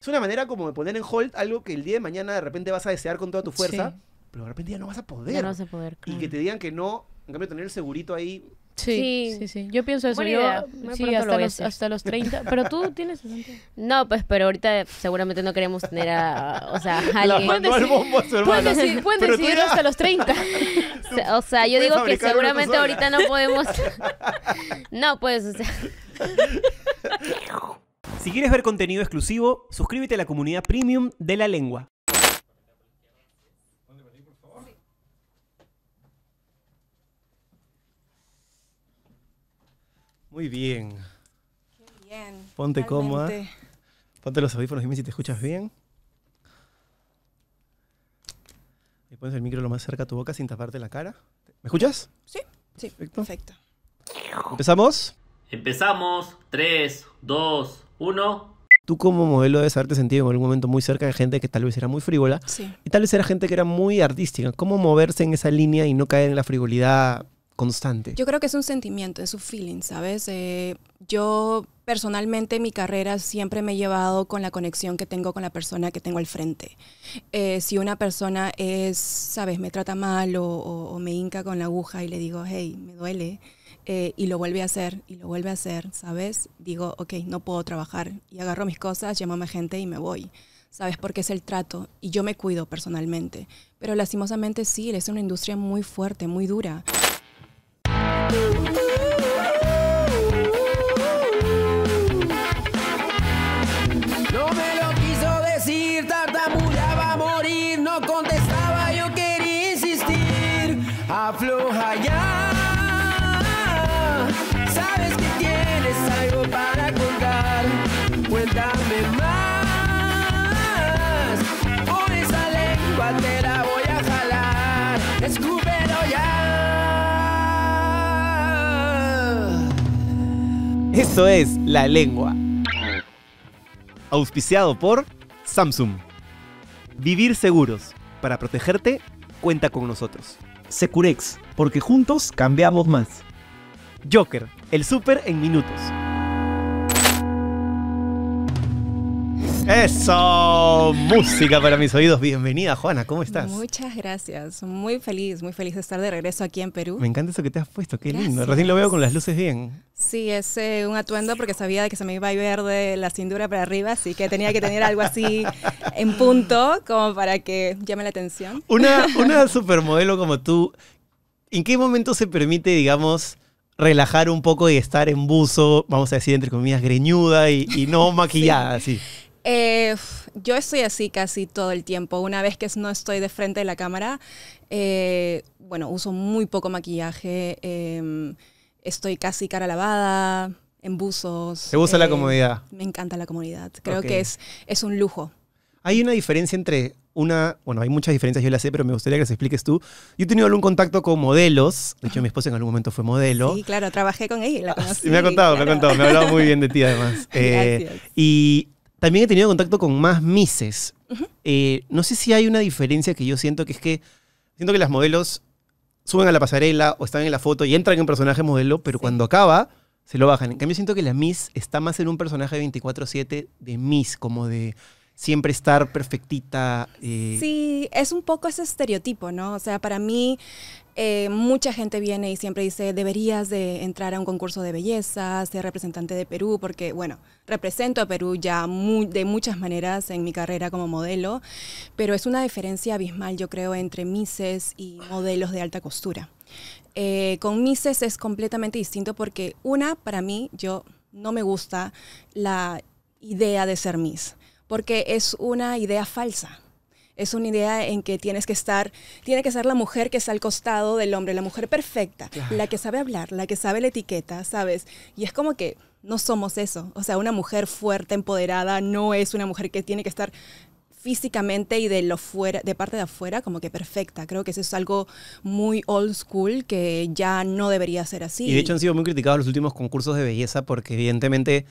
Es una manera como de poner en hold algo que el día de mañana de repente vas a desear con toda tu fuerza, pero de repente ya no vas a poder. no vas a poder. Y que te digan que no, en cambio tener el segurito ahí. Sí, sí, sí, Yo pienso eso. Yo, sí, hasta, los, hasta, 30. Pero tú tienes No, pues, pero ahorita seguramente no queremos tener a. O sea, alguien. Pueden, hasta los 30. o sea, yo digo que seguramente ahorita no podemos. no, pues, o sea. Si quieres ver contenido exclusivo, suscríbete a la comunidad premium de la lengua. Muy bien. Ponte cómoda. Ponte los audífonos, y dime si te escuchas bien. Y pones el micro lo más cerca a tu boca sin taparte la cara. ¿Me escuchas? Sí. Sí. Perfecto. perfecto. ¿Empezamos? Empezamos. Tres, dos. Uno. Tú como modelo de haberte sentido en algún momento muy cerca de gente que tal vez era muy frívola sí. y tal vez era gente que era muy artística. ¿Cómo moverse en esa línea y no caer en la frivolidad constante? Yo creo que es un sentimiento, es un feeling, ¿sabes? Eh, yo personalmente mi carrera siempre me he llevado con la conexión que tengo con la persona que tengo al frente. Eh, si una persona es, ¿sabes? Me trata mal o me hinca con la aguja y le digo, hey, me duele eh, y lo vuelve a hacer, y lo vuelve a hacer, ¿sabes? Digo, ok, no puedo trabajar, y agarro mis cosas, llamo a mi gente y me voy, ¿sabes? por qué es el trato, y yo me cuido personalmente. Pero lastimosamente sí, es una industria muy fuerte, muy dura. Eso es la lengua. Auspiciado por Samsung. Vivir seguros. Para protegerte, cuenta con nosotros. Securex, porque juntos cambiamos más. Joker, el súper en minutos. Eso, música para mis oídos. Bienvenida, Juana, ¿cómo estás? Muchas gracias. Muy feliz, muy feliz de estar de regreso aquí en Perú. Me encanta eso que te has puesto, qué lindo. Recién lo veo con las luces bien. Sí, es eh, un atuendo porque sabía que se me iba a ir de la cintura para arriba, así que tenía que tener algo así en punto como para que llame la atención. Una, una supermodelo como tú, ¿en qué momento se permite, digamos, relajar un poco y estar en buzo, vamos a decir entre comillas, greñuda y, no maquillada, sí. Eh, yo estoy así casi todo el tiempo. Una vez que no estoy de frente de la cámara, eh, bueno, uso muy poco maquillaje. Em, estoy casi cara lavada, en buzos. ¿Te gusta la eh, comodidad? Me encanta la comodidad. Creo que es, es un lujo. Hay una diferencia entre una, bueno, hay muchas diferencias, yo las sé, pero me gustaría que las expliques tú. Yo he tenido algún contacto con modelos, de hecho mi esposa en algún momento fue modelo. Sí, claro, trabajé con ella. La ah, conocí, me ha contado, me ha contado, me ha hablado muy bien de ti además. y también he tenido contacto con más Misses. Eh, no sé si hay una diferencia que yo siento, que es que siento que las modelos suben a la pasarela o están en la foto y entran en personaje modelo, pero cuando acaba se lo bajan. En cambio, siento que la Miss está más en un personaje 24-7 de Miss, como de siempre estar perfectita. Eh. Sí, es un poco ese estereotipo, ¿no? O sea, para mí eh, mucha gente viene y siempre dice, deberías de entrar a un concurso de belleza, ser representante de Perú, porque bueno, represento a Perú ya de muchas maneras en mi carrera como modelo, pero es una diferencia abismal, yo creo, entre Mises y modelos de alta costura. Eh, con Mises es completamente distinto porque una, para mí, yo no me gusta la idea de ser Miss, porque es una idea falsa es una idea en que tienes que estar, tiene que ser la mujer que está al costado del hombre, la mujer perfecta, la que sabe hablar, la que sabe la etiqueta, ¿sabes? Y es como que no somos eso. O sea, una mujer fuerte, empoderada, no es una mujer que tiene que estar físicamente y de lo de parte de afuera como que perfecta creo que eso es algo muy old school que ya no debería ser así y de hecho han sido muy criticados los últimos concursos de belleza porque evidentemente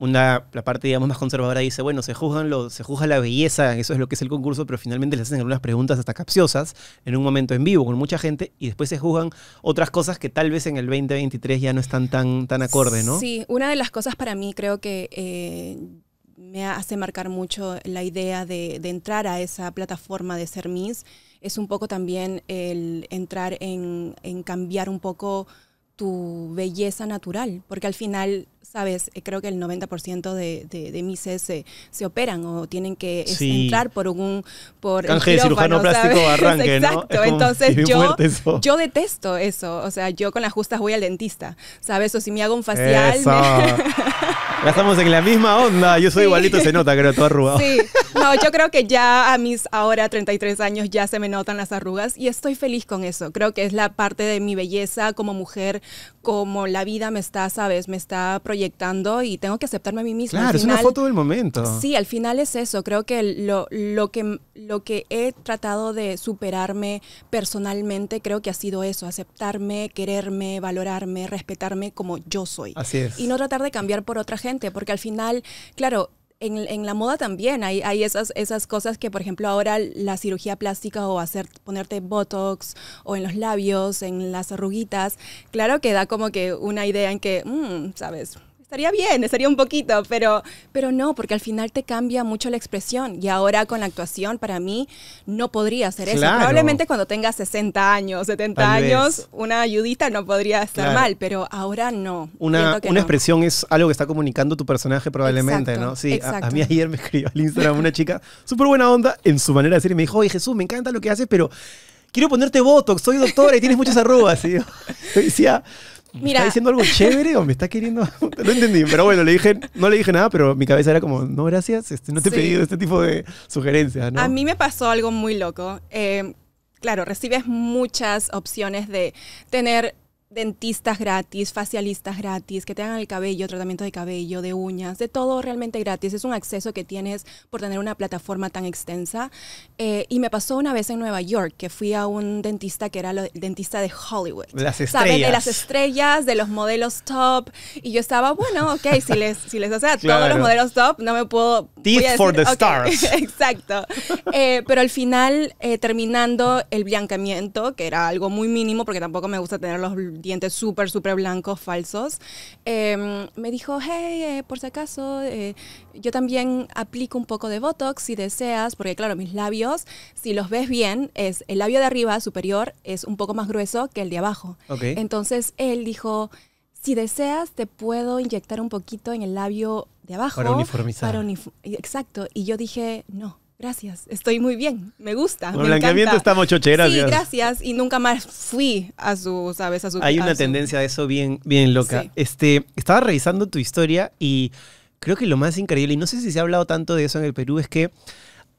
una, la parte digamos, más conservadora dice, bueno, se, juzgan lo, se juzga la belleza, eso es lo que es el concurso, pero finalmente les hacen algunas preguntas hasta capciosas en un momento en vivo con mucha gente y después se juzgan otras cosas que tal vez en el 2023 ya no están tan, tan acorde, ¿no? Sí, una de las cosas para mí creo que eh, me hace marcar mucho la idea de, entrar a esa plataforma de ser Miss es un poco también el entrar en, en cambiar un poco tu belleza natural, porque al final sabes, eh, creo que el 90% de, de, de eh, se, operan o tienen que entrar por un... Por Canje cirujano plástico arranque, Exacto, entonces yo, yo detesto eso, o sea, yo con las justas voy al dentista, ¿sabes? O si me hago un facial... ya estamos en la misma onda, yo soy igualito, se nota, creo, todo arrugado. Sí, no, yo creo que ya a mis ahora 33 años ya se me notan las arrugas y estoy feliz con eso, creo que es la parte de mi belleza como mujer, como la vida me está, ¿sabes? Me está proyectando y tengo que aceptarme a mí misma. Claro, es una foto del momento. Sí, al final es eso. Creo que lo, lo, que lo que he tratado de superarme personalmente, creo que ha sido eso, aceptarme, quererme, valorarme, respetarme como yo soy. Así es. Y no tratar de cambiar por otra gente, porque al final, claro, en, en, la moda también hay, hay esas, esas cosas que, por ejemplo, ahora la cirugía plástica o hacer, ponerte botox o en los labios, en las arruguitas, claro que da como que una idea en que, mmm, ¿sabes? estaría bien, estaría un poquito, pero, pero no, porque al final te cambia mucho la expresión. Y ahora con la actuación, para mí, no podría ser eso. Probablemente cuando tenga 60 años, 70 años, una ayudita no podría estar mal, pero ahora no. Una, una expresión es algo que está comunicando tu personaje probablemente, ¿no? Sí, a, mí ayer me escribió al Instagram una chica súper buena onda en su manera de decir y me dijo, oye Jesús, me encanta lo que haces, pero quiero ponerte Botox, soy doctora y tienes muchas arrugas. Y yo, decía, ¿Está diciendo algo chévere o me está queriendo.? no entendí, pero bueno, le dije, no le dije nada, pero mi cabeza era como, no, gracias, este, no te he pedido este tipo de sugerencias, A mí me pasó algo muy loco. Eh, claro, recibes muchas opciones de tener dentistas gratis, facialistas gratis, que te hagan el cabello, tratamiento de cabello, de uñas, de todo realmente gratis. Es un acceso que tienes por tener una plataforma tan extensa. Eh, y me pasó una vez en Nueva York que fui a un dentista que era el dentista de Hollywood. Las estrellas. De las estrellas, de los modelos top. Y yo estaba, bueno, ok, si les, si les hace a todos los modelos top, no me puedo... Teeth for the stars. Exacto. Eh, pero al final, eh, terminando el blanqueamiento, que era algo muy mínimo porque tampoco me gusta tener los dientes súper, súper blancos, falsos, em, me dijo, hey, eh, por si acaso, eh, yo también aplico un poco de Botox si deseas, porque claro, mis labios, si los ves bien, es el labio de arriba superior es un poco más grueso que el de abajo. Entonces él dijo, si deseas, te puedo inyectar un poquito en el labio de abajo. Para uniformizar. Exacto. Y yo dije, no gracias, estoy muy bien, me gusta. Bueno, me blanqueamiento encanta. está gracias. Sí, gracias, y nunca más fui a su, ¿sabes? A su, Hay una tendencia de eso bien, bien loca. Este, estaba revisando tu historia y creo que lo más increíble, y no sé si se ha hablado tanto de eso en el Perú, es que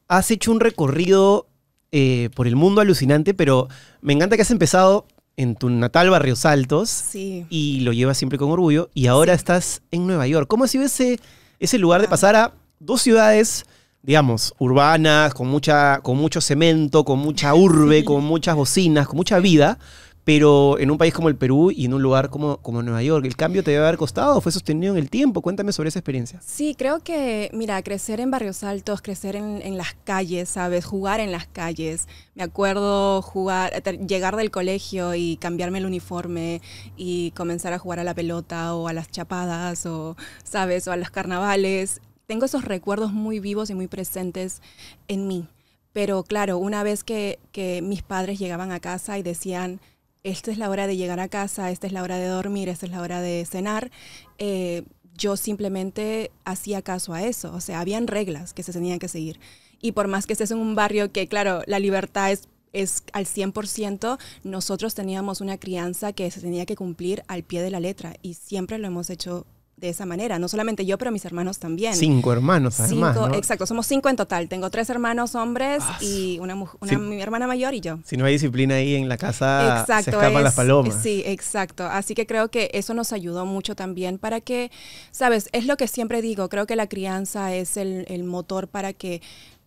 has hecho un recorrido eh, por el mundo alucinante, pero me encanta que has empezado en tu natal Barrios Altos y lo llevas siempre con orgullo, y ahora estás en Nueva York. ¿Cómo ha sido ese, ese lugar de ah. pasar a dos ciudades digamos, urbanas, con, mucha, con mucho cemento, con mucha urbe, con muchas bocinas, con mucha vida, pero en un país como el Perú y en un lugar como, como Nueva York, ¿el cambio te debe haber costado o fue sostenido en el tiempo? Cuéntame sobre esa experiencia. Sí, creo que, mira, crecer en barrios altos, crecer en, en las calles, ¿sabes? Jugar en las calles. Me acuerdo jugar, llegar del colegio y cambiarme el uniforme y comenzar a jugar a la pelota o a las chapadas o, ¿sabes? O a los carnavales tengo esos recuerdos muy vivos y muy presentes en mí. Pero claro, una vez que, mis padres llegaban a casa y decían, esta es la hora de llegar a casa, esta es la hora de dormir, esta es la hora de cenar, eh, yo simplemente hacía caso a eso. O sea, habían reglas que se tenían que seguir. Y por más que estés en un barrio que, claro, la libertad es, es al 100%, nosotros teníamos una crianza que se tenía que cumplir al pie de la letra y siempre lo hemos hecho de esa manera. No solamente yo, pero mis hermanos también. Cinco hermanos, además. Exacto, somos cinco en total. Tengo tres hermanos hombres ah, y una, una mi hermana mayor y yo. Si no hay disciplina ahí en la casa, se escapan las palomas. Sí, exacto. Así que creo que eso nos ayudó mucho también para que, sabes, es lo que siempre digo, creo que la crianza es el, el motor para que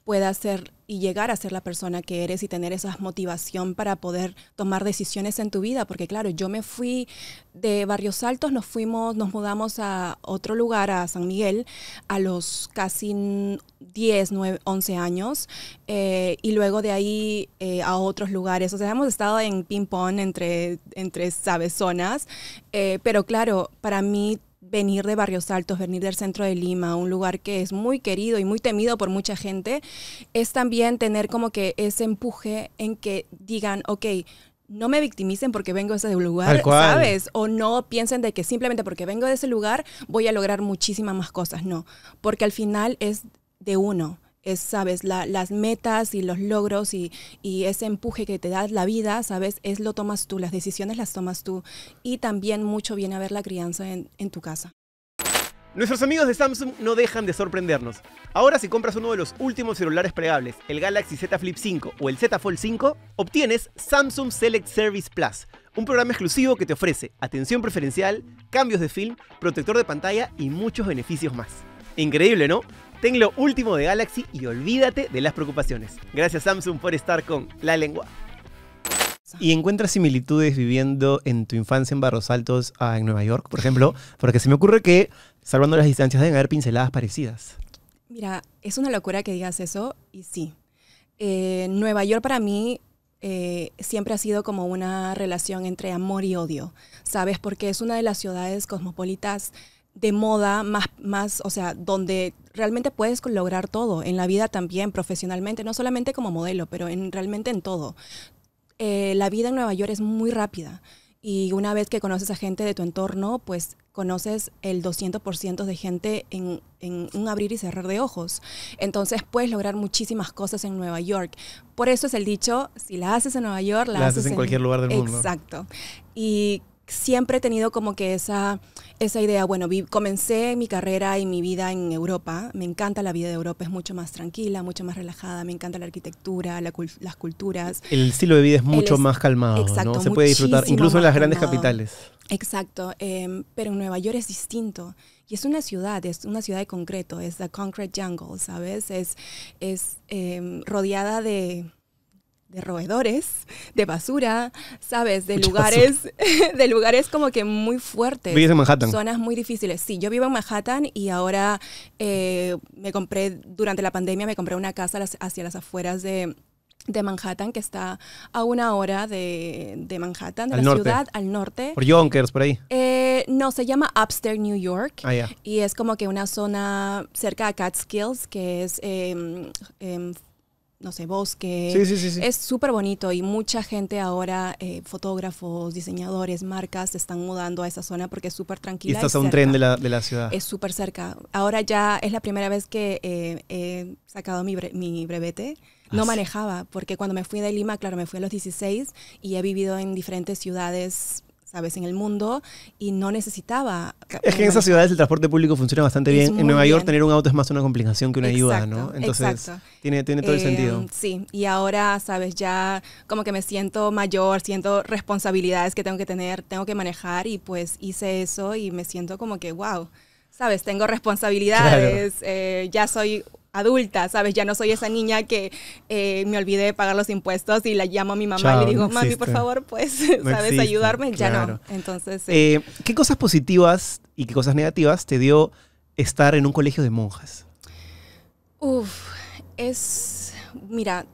pueda ser y llegar a ser la persona que eres y tener esa motivación para poder tomar decisiones en tu vida. Porque claro, yo me fui de Barrios Altos, nos fuimos, nos mudamos a otro lugar, a San Miguel, a los casi 10, 9, 11 años, eh, y luego de ahí eh, a otros lugares. O sea, hemos estado en ping-pong entre, entre, ¿sabes?, zonas. Eh, pero claro, para mí venir de Barrios Altos, venir del centro de Lima, un lugar que es muy querido y muy temido por mucha gente, es también tener como que ese empuje en que digan, ok, no me victimicen porque vengo de ese lugar, ¿sabes? O no piensen de que simplemente porque vengo de ese lugar voy a lograr muchísimas más cosas, no, porque al final es de uno es, sabes, las metas y los logros y, ese empuje que te da la vida, sabes, es lo tomas tú, las decisiones las tomas tú y también mucho viene a ver la crianza en, en tu casa. Nuestros amigos de Samsung no dejan de sorprendernos. Ahora si compras uno de los últimos celulares plegables, el Galaxy Z Flip 5 o el Z Fold 5, obtienes Samsung Select Service Plus, un programa exclusivo que te ofrece atención preferencial, cambios de film, protector de pantalla y muchos beneficios más. Increíble, ¿no? Ten lo último de Galaxy y olvídate de las preocupaciones. Gracias Samsung por estar con la lengua. ¿Y encuentras similitudes viviendo en tu infancia en Barros Altos ah, en Nueva York, por ejemplo? Porque se me ocurre que, salvando las distancias, deben haber pinceladas parecidas. Mira, es una locura que digas eso, y sí. Eh, Nueva York para mí eh, siempre ha sido como una relación entre amor y odio, ¿sabes? Porque es una de las ciudades cosmopolitas de moda, más, más, o sea, donde realmente puedes lograr todo, en la vida también, profesionalmente, no solamente como modelo, pero en, realmente en todo. Eh, la vida en Nueva York es muy rápida y una vez que conoces a gente de tu entorno, pues conoces el 200% de gente en, un abrir y cerrar de ojos. Entonces puedes lograr muchísimas cosas en Nueva York. Por eso es el dicho, si la haces en Nueva York, la, haces, en, cualquier lugar del mundo. Exacto. Y siempre he tenido como que esa, esa idea, bueno, comencé mi carrera y mi vida en Europa, me encanta la vida de Europa, es mucho más tranquila, mucho más relajada, me encanta la arquitectura, las culturas. El estilo de vida es mucho más calmado, Se puede disfrutar, incluso en las grandes capitales. Exacto, em, pero en Nueva York es distinto. Y es una ciudad, es una ciudad de concreto, es la concrete jungle, ¿sabes? Es, es em, rodeada de de roedores, de basura, ¿sabes? De lugares, de lugares como que muy fuertes. ¿Vives en Manhattan? Zonas muy difíciles. Sí, yo vivo en Manhattan y ahora eh, me compré, durante la pandemia, me compré una casa hacia las afueras de, Manhattan, que está a una hora de, Manhattan, de la ciudad, al norte. ¿Por Yonkers, por ahí? Eh, no, se llama Upstairs New York. Ah, y es como que una zona cerca de Catskills, que es... Em, em, no sé, bosque. Sí, sí, sí, Es súper bonito y mucha gente ahora, eh, fotógrafos, diseñadores, marcas, se están mudando a esa zona porque es súper tranquila. Y estás a un tren de la, de la ciudad. Es súper cerca. Ahora ya es la primera vez que eh, he sacado mi, mi brevete. Ah, no manejaba, porque cuando me fui de Lima, claro, me fui a los 16 y he vivido en diferentes ciudades ¿sabes? En el mundo y no necesitaba. Es que en esas ciudades el transporte público funciona bastante bien. En Nueva York tener un auto es más una complicación que una ayuda, ¿no? Entonces exacto. tiene, tiene todo el eh, sentido. Sí, y ahora, ¿sabes? Ya como que me siento mayor, siento responsabilidades que tengo que tener, tengo que manejar y pues hice eso y me siento como que, wow, ¿sabes? Tengo responsabilidades, eh, ya soy adulta, ¿sabes? Ya no soy esa niña que eh, me olvidé de pagar los impuestos y la llamo a mi mamá y le digo, mami, por favor, pues, ¿sabes? ayudarme. Ya no. Entonces. Eh, ¿Qué cosas positivas y qué cosas negativas te dio estar en un colegio de monjas? Uf, es. Mira,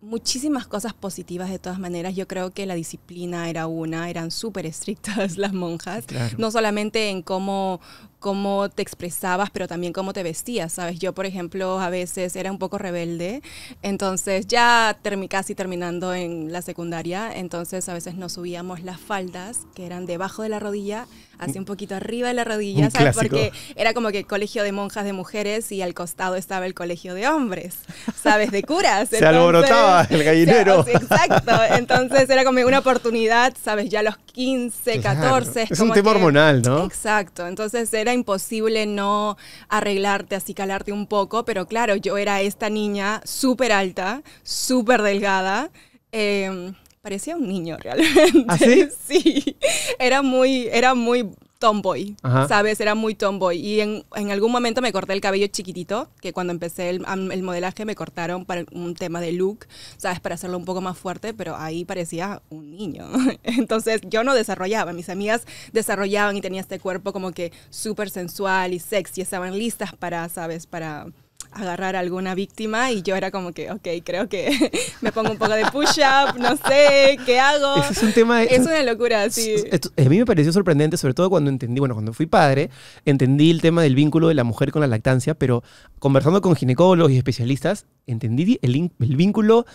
muchísimas cosas positivas de todas maneras. Yo creo que la disciplina era una, eran súper estrictas las monjas, no solamente en cómo, cómo te expresabas, pero también cómo te vestías, ¿sabes? Yo, por ejemplo, a veces era un poco rebelde, entonces ya casi terminando en la secundaria, entonces a veces nos subíamos las faldas que eran debajo de la rodilla, hacia un poquito arriba de la rodilla, ¿sabes? Porque era como que colegio de monjas de mujeres y al costado estaba el colegio de hombres, ¿sabes? De curas. se alborotaba el gallinero. exacto, entonces era como una oportunidad, ¿sabes? Ya los 15, 14. Es, un tema hormonal, ¿no? Exacto, entonces era imposible no arreglarte, así calarte un poco, pero claro, yo era esta niña súper alta, súper delgada. Em, parecía un niño realmente. ¿Así? ¿Ah, sí, era muy, era muy tomboy, ¿sabes? Era muy tomboy. Y en, en, algún momento me corté el cabello chiquitito, que cuando empecé el, el, modelaje me cortaron para un tema de look, ¿sabes? Para hacerlo un poco más fuerte, pero ahí parecía un niño. Entonces yo no desarrollaba, mis amigas desarrollaban y tenía este cuerpo como que súper sensual y sexy, estaban listas para, ¿sabes? Para agarrar a alguna víctima y yo era como que, ok, creo que me pongo un poco de push-up, no sé, ¿qué hago? es tema... una locura, sí. A mí me pareció sorprendente, sobre todo cuando entendí, bueno, cuando fui padre, entendí el tema del vínculo de la mujer con la lactancia, pero conversando con ginecólogos y especialistas, entendí el, vínculo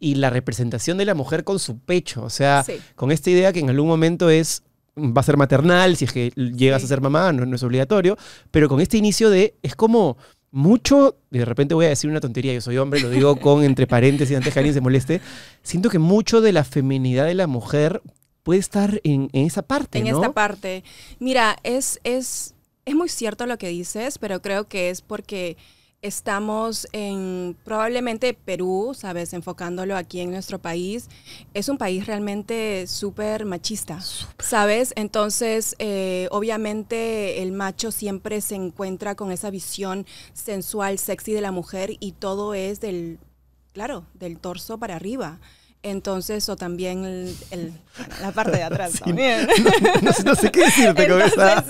y la representación de la mujer con su pecho, o sea, con esta idea que en algún momento es mm, va a ser maternal, si es que llegas a ser mamá, no es obligatorio, pero con este inicio de es como mucho, y de repente voy a decir una tontería, yo soy hombre, lo digo con entre paréntesis antes que alguien se moleste, siento que mucho de la feminidad de la mujer puede estar en, esa parte. En esta parte. Mira, es, es, es muy cierto lo que dices, pero creo que es porque Estamos en probablemente Perú, sabes, enfocándolo aquí en nuestro país. Es un país realmente súper machista, sabes. Entonces, eh, obviamente el macho siempre se encuentra con esa visión sensual, sexy de la mujer y todo es del, claro, del torso para arriba. Entonces, o también el, la parte de atrás también. No, sé qué decirte con esa.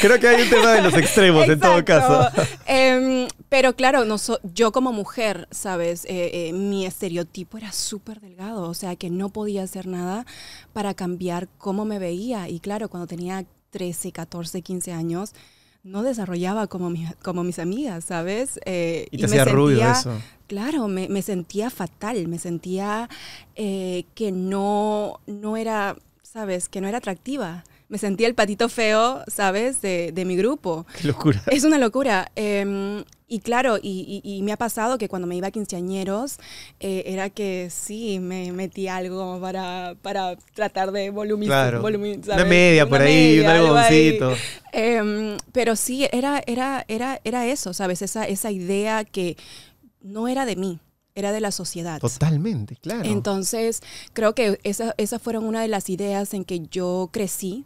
Creo que hay un tema de los extremos en todo caso. Em, pero claro, no yo como mujer, ¿sabes? Eh, eh, mi estereotipo era súper delgado, o sea que no podía hacer nada para cambiar cómo me veía. Y claro, cuando tenía 13, 14, 15 años, no desarrollaba como, como mis amigas, ¿sabes? Eh, y Claro, me, me, sentía fatal, me sentía eh, que no, no era, ¿sabes? Que no era atractiva me sentía el patito feo, ¿sabes? De, mi grupo. Qué locura. Es una locura. Em, y claro, y, me ha pasado que cuando me iba a quinceañeros, eh, era que sí, me metí algo para, para tratar de volumizar. Claro. una media por ahí, un algodoncito. Em, pero sí, era, era, era, era eso, ¿sabes? Esa, esa idea que no era de mí era de la sociedad. Totalmente, claro. Entonces, creo que esas fueron una de las ideas en que yo crecí,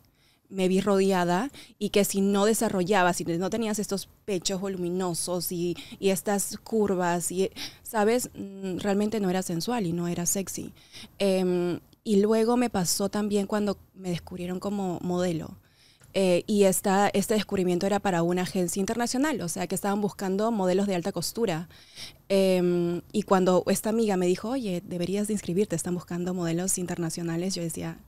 me vi rodeada y que si no desarrollaba, si no tenías estos pechos voluminosos y, estas curvas, y, ¿sabes? Mm, realmente no era sensual y no era sexy. Em, y luego me pasó también cuando me descubrieron como modelo. Eh, y esta, este descubrimiento era para una agencia internacional, o sea que estaban buscando modelos de alta costura. Em, y cuando esta amiga me dijo, oye, deberías de inscribirte, están buscando modelos internacionales, yo decía,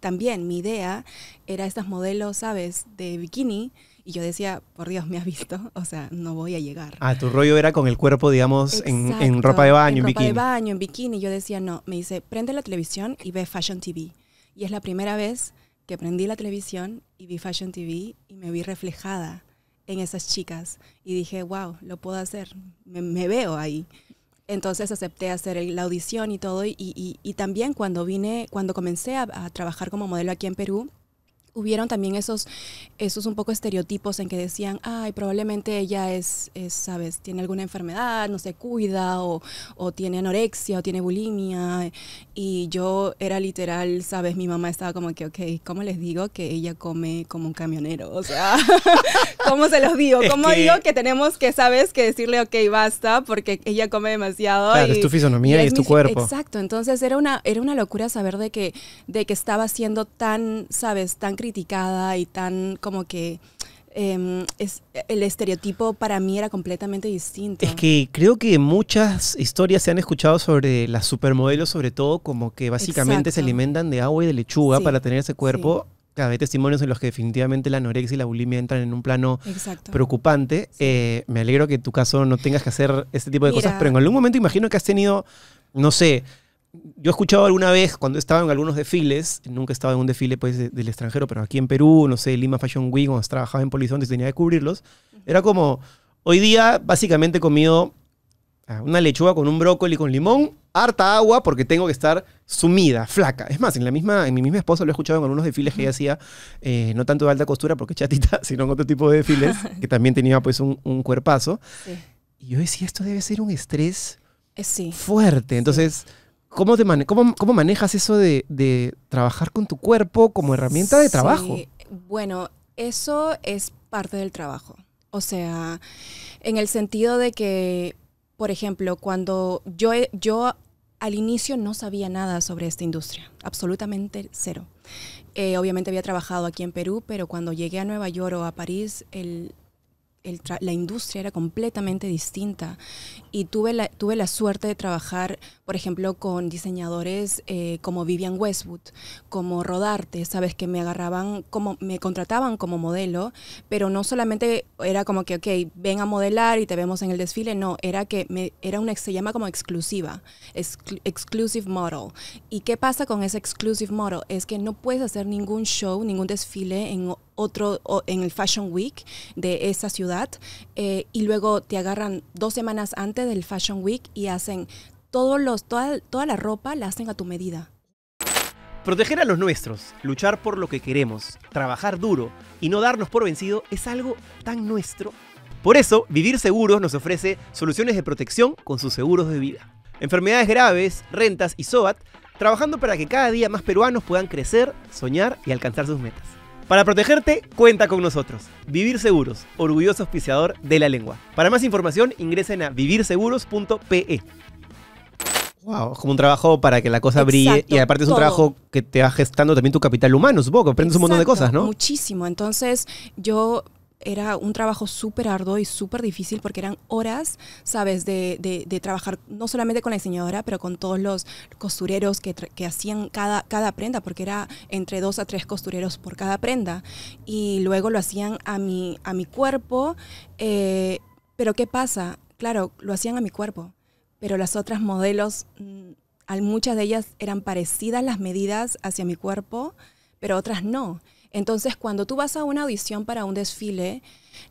también mi idea era estas modelos, ¿sabes?, de bikini. Y yo decía, por Dios, me has visto, o sea, no voy a llegar. a ah, tu rollo era con el cuerpo, digamos, en, ropa de baño, en, bikini. de baño, en bikini. Yo decía, no, me dice, prende la televisión y ve Fashion TV. Y es la primera vez que prendí la televisión y vi Fashion TV y me vi reflejada en esas chicas. Y dije, wow, lo puedo hacer, me veo ahí. Entonces acepté hacer la audición y todo. Y, también cuando vine, cuando comencé a trabajar como modelo aquí en Perú, hubieron también esos, esos un poco estereotipos en que decían, ay, probablemente ella es, ¿sabes? Tiene alguna enfermedad, no se cuida, o, tiene anorexia, o tiene bulimia. Y yo era literal, ¿sabes? Mi mamá estaba como que, ok, ¿cómo les digo que ella come como un camionero? O sea, ¿cómo se los digo? ¿Cómo digo que tenemos que, ¿sabes? Que decirle, ok, basta, porque ella come demasiado. Claro, es tu fisonomía y, es, tu cuerpo. Exacto, entonces era una, era una locura saber de que, de que estaba siendo tan, ¿sabes? Tan criticada y tan como que em, es, el estereotipo para mí era completamente distinto. Es que creo que muchas historias se han escuchado sobre las supermodelos, sobre todo como que básicamente se alimentan de agua y de lechuga para tener ese cuerpo. Cada Claro, hay testimonios en los que definitivamente la anorexia y la bulimia entran en un plano preocupante. Eh, me alegro que en tu caso no tengas que hacer este tipo de cosas, pero en algún momento imagino que has tenido, no sé, yo he escuchado alguna vez cuando estaba en algunos desfiles, nunca estaba en un desfile pues, del extranjero, pero aquí en Perú, no sé, Lima Fashion Week, cuando trabajaba en Polizontes tenía que cubrirlos, era como, hoy día básicamente he comido una lechuga con un brócoli con limón, harta agua porque tengo que estar sumida, flaca. Es más, en, la misma, en mi misma esposa lo he escuchado en algunos desfiles que ella hacía, eh, no tanto de alta costura porque chatita, sino en otro tipo de desfiles, que también tenía pues un, un cuerpazo. Y yo decía, esto debe ser un estrés eh, fuerte. Entonces... ¿Cómo, te cómo, manejas eso de, trabajar con tu cuerpo como herramienta de trabajo? Bueno, eso es parte del trabajo. O sea, en el sentido de que, por ejemplo, cuando yo, yo al inicio no sabía nada sobre esta industria, absolutamente cero. Eh, obviamente había trabajado aquí en Perú, pero cuando llegué a Nueva York o a París, el, la industria era completamente distinta y tuve la, tuve la suerte de trabajar, por ejemplo, con diseñadores eh, como Vivian Westwood, como Rodarte, sabes que me agarraban, como me contrataban como modelo, pero no solamente era como que, ok, ven a modelar y te vemos en el desfile, no, era que me, era una, se llama como exclusiva, exclusive model. ¿Y qué pasa con ese exclusive model? Es que no puedes hacer ningún show, ningún desfile en otro en el Fashion Week de esa ciudad eh, y luego te agarran dos semanas antes del Fashion Week y hacen todos los, toda, toda la ropa la hacen a tu medida. Proteger a los nuestros, luchar por lo que queremos, trabajar duro y no darnos por vencido es algo tan nuestro. Por eso, Vivir Seguros nos ofrece soluciones de protección con sus seguros de vida. Enfermedades graves, rentas y SOAT, trabajando para que cada día más peruanos puedan crecer, soñar y alcanzar sus metas. Para protegerte, cuenta con nosotros. Vivir Seguros, orgulloso auspiciador de la lengua. Para más información, ingresen a vivirseguros.pe. Wow, es como un trabajo para que la cosa brille y aparte es un trabajo que te va gestando también tu capital humano, supongo, aprendes un montón de cosas, ¿no? Muchísimo, entonces yo era un trabajo súper arduo y súper difícil porque eran horas, ¿sabes?, de, de, trabajar no solamente con la diseñadora, pero con todos los costureros que, que, hacían cada, cada prenda, porque era entre dos a tres costureros por cada prenda. Y luego lo hacían a mi, a mi cuerpo. Eh, pero ¿qué pasa? Claro, lo hacían a mi cuerpo, pero las otras modelos, mm, muchas de ellas eran parecidas las medidas hacia mi cuerpo, pero otras no. Entonces, cuando tú vas a una audición para un desfile,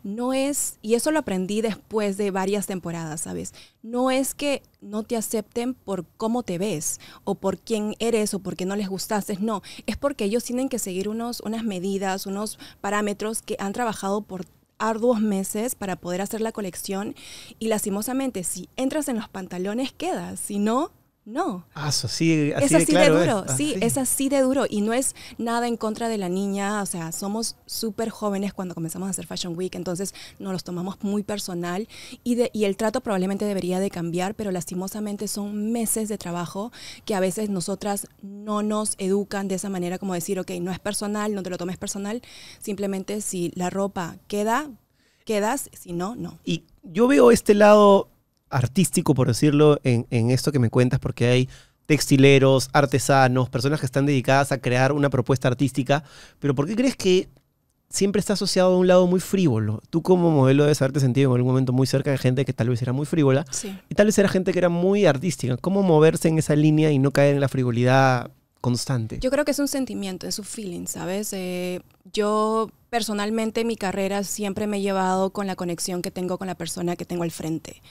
no es, y eso lo aprendí después de varias temporadas, ¿sabes? No es que no te acepten por cómo te ves o por quién eres o porque no les gustaste, no, es porque ellos tienen que seguir unos, unas medidas, unos parámetros que han trabajado por arduos meses para poder hacer la colección y lastimosamente si entras en los pantalones quedas, si no, no. Ah, sí, es así de, duro, ah, sí, es así de duro. Y no es nada en contra de la niña, o sea, somos súper jóvenes cuando comenzamos a hacer Fashion Week, entonces nos los tomamos muy personal y, de, y el trato probablemente debería de cambiar, pero lastimosamente son meses de trabajo que a veces nosotras no nos educan de esa manera como decir, ok, no es personal, no te lo tomes personal, simplemente si la ropa queda, quedas, si no, no. Y yo veo este lado artístico, por decirlo, en, esto que me cuentas, porque hay textileros, artesanos, personas que están dedicadas a crear una propuesta artística, pero ¿por qué crees que siempre está asociado a un lado muy frívolo. Tú como modelo debes haberte sentido en algún momento muy cerca de gente que tal vez era muy frívola y tal vez era gente que era muy artística. ¿Cómo moverse en esa línea y no caer en la frivolidad constante. Yo creo que es un sentimiento, es un feeling, ¿sabes? Eh, yo personalmente mi carrera siempre me he llevado con la conexión que tengo con la persona que tengo al frente.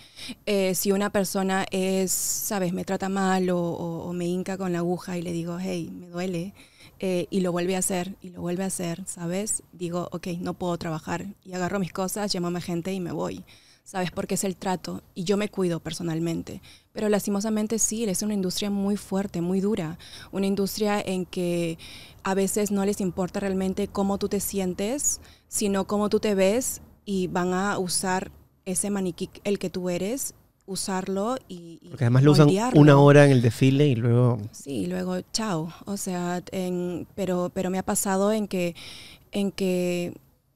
Eh, si una persona es, ¿sabes? Me trata mal o, me hinca con la aguja y le digo, hey, me duele. Eh, y lo vuelve a hacer, y lo vuelve a hacer, ¿sabes? Digo, ok, no puedo trabajar. Y agarro mis cosas, llamo a mi gente y me voy. ¿sabes? por qué es el trato y yo me cuido personalmente. Pero lastimosamente sí, es una industria muy fuerte, muy dura, una industria en que a veces no les importa realmente cómo tú te sientes, sino cómo tú te ves y van a usar ese maniquí, el que tú eres, usarlo y... Porque además lo usan una hora en el desfile y luego... Sí, y luego, chao. O sea, pero, pero me ha pasado en que, en que,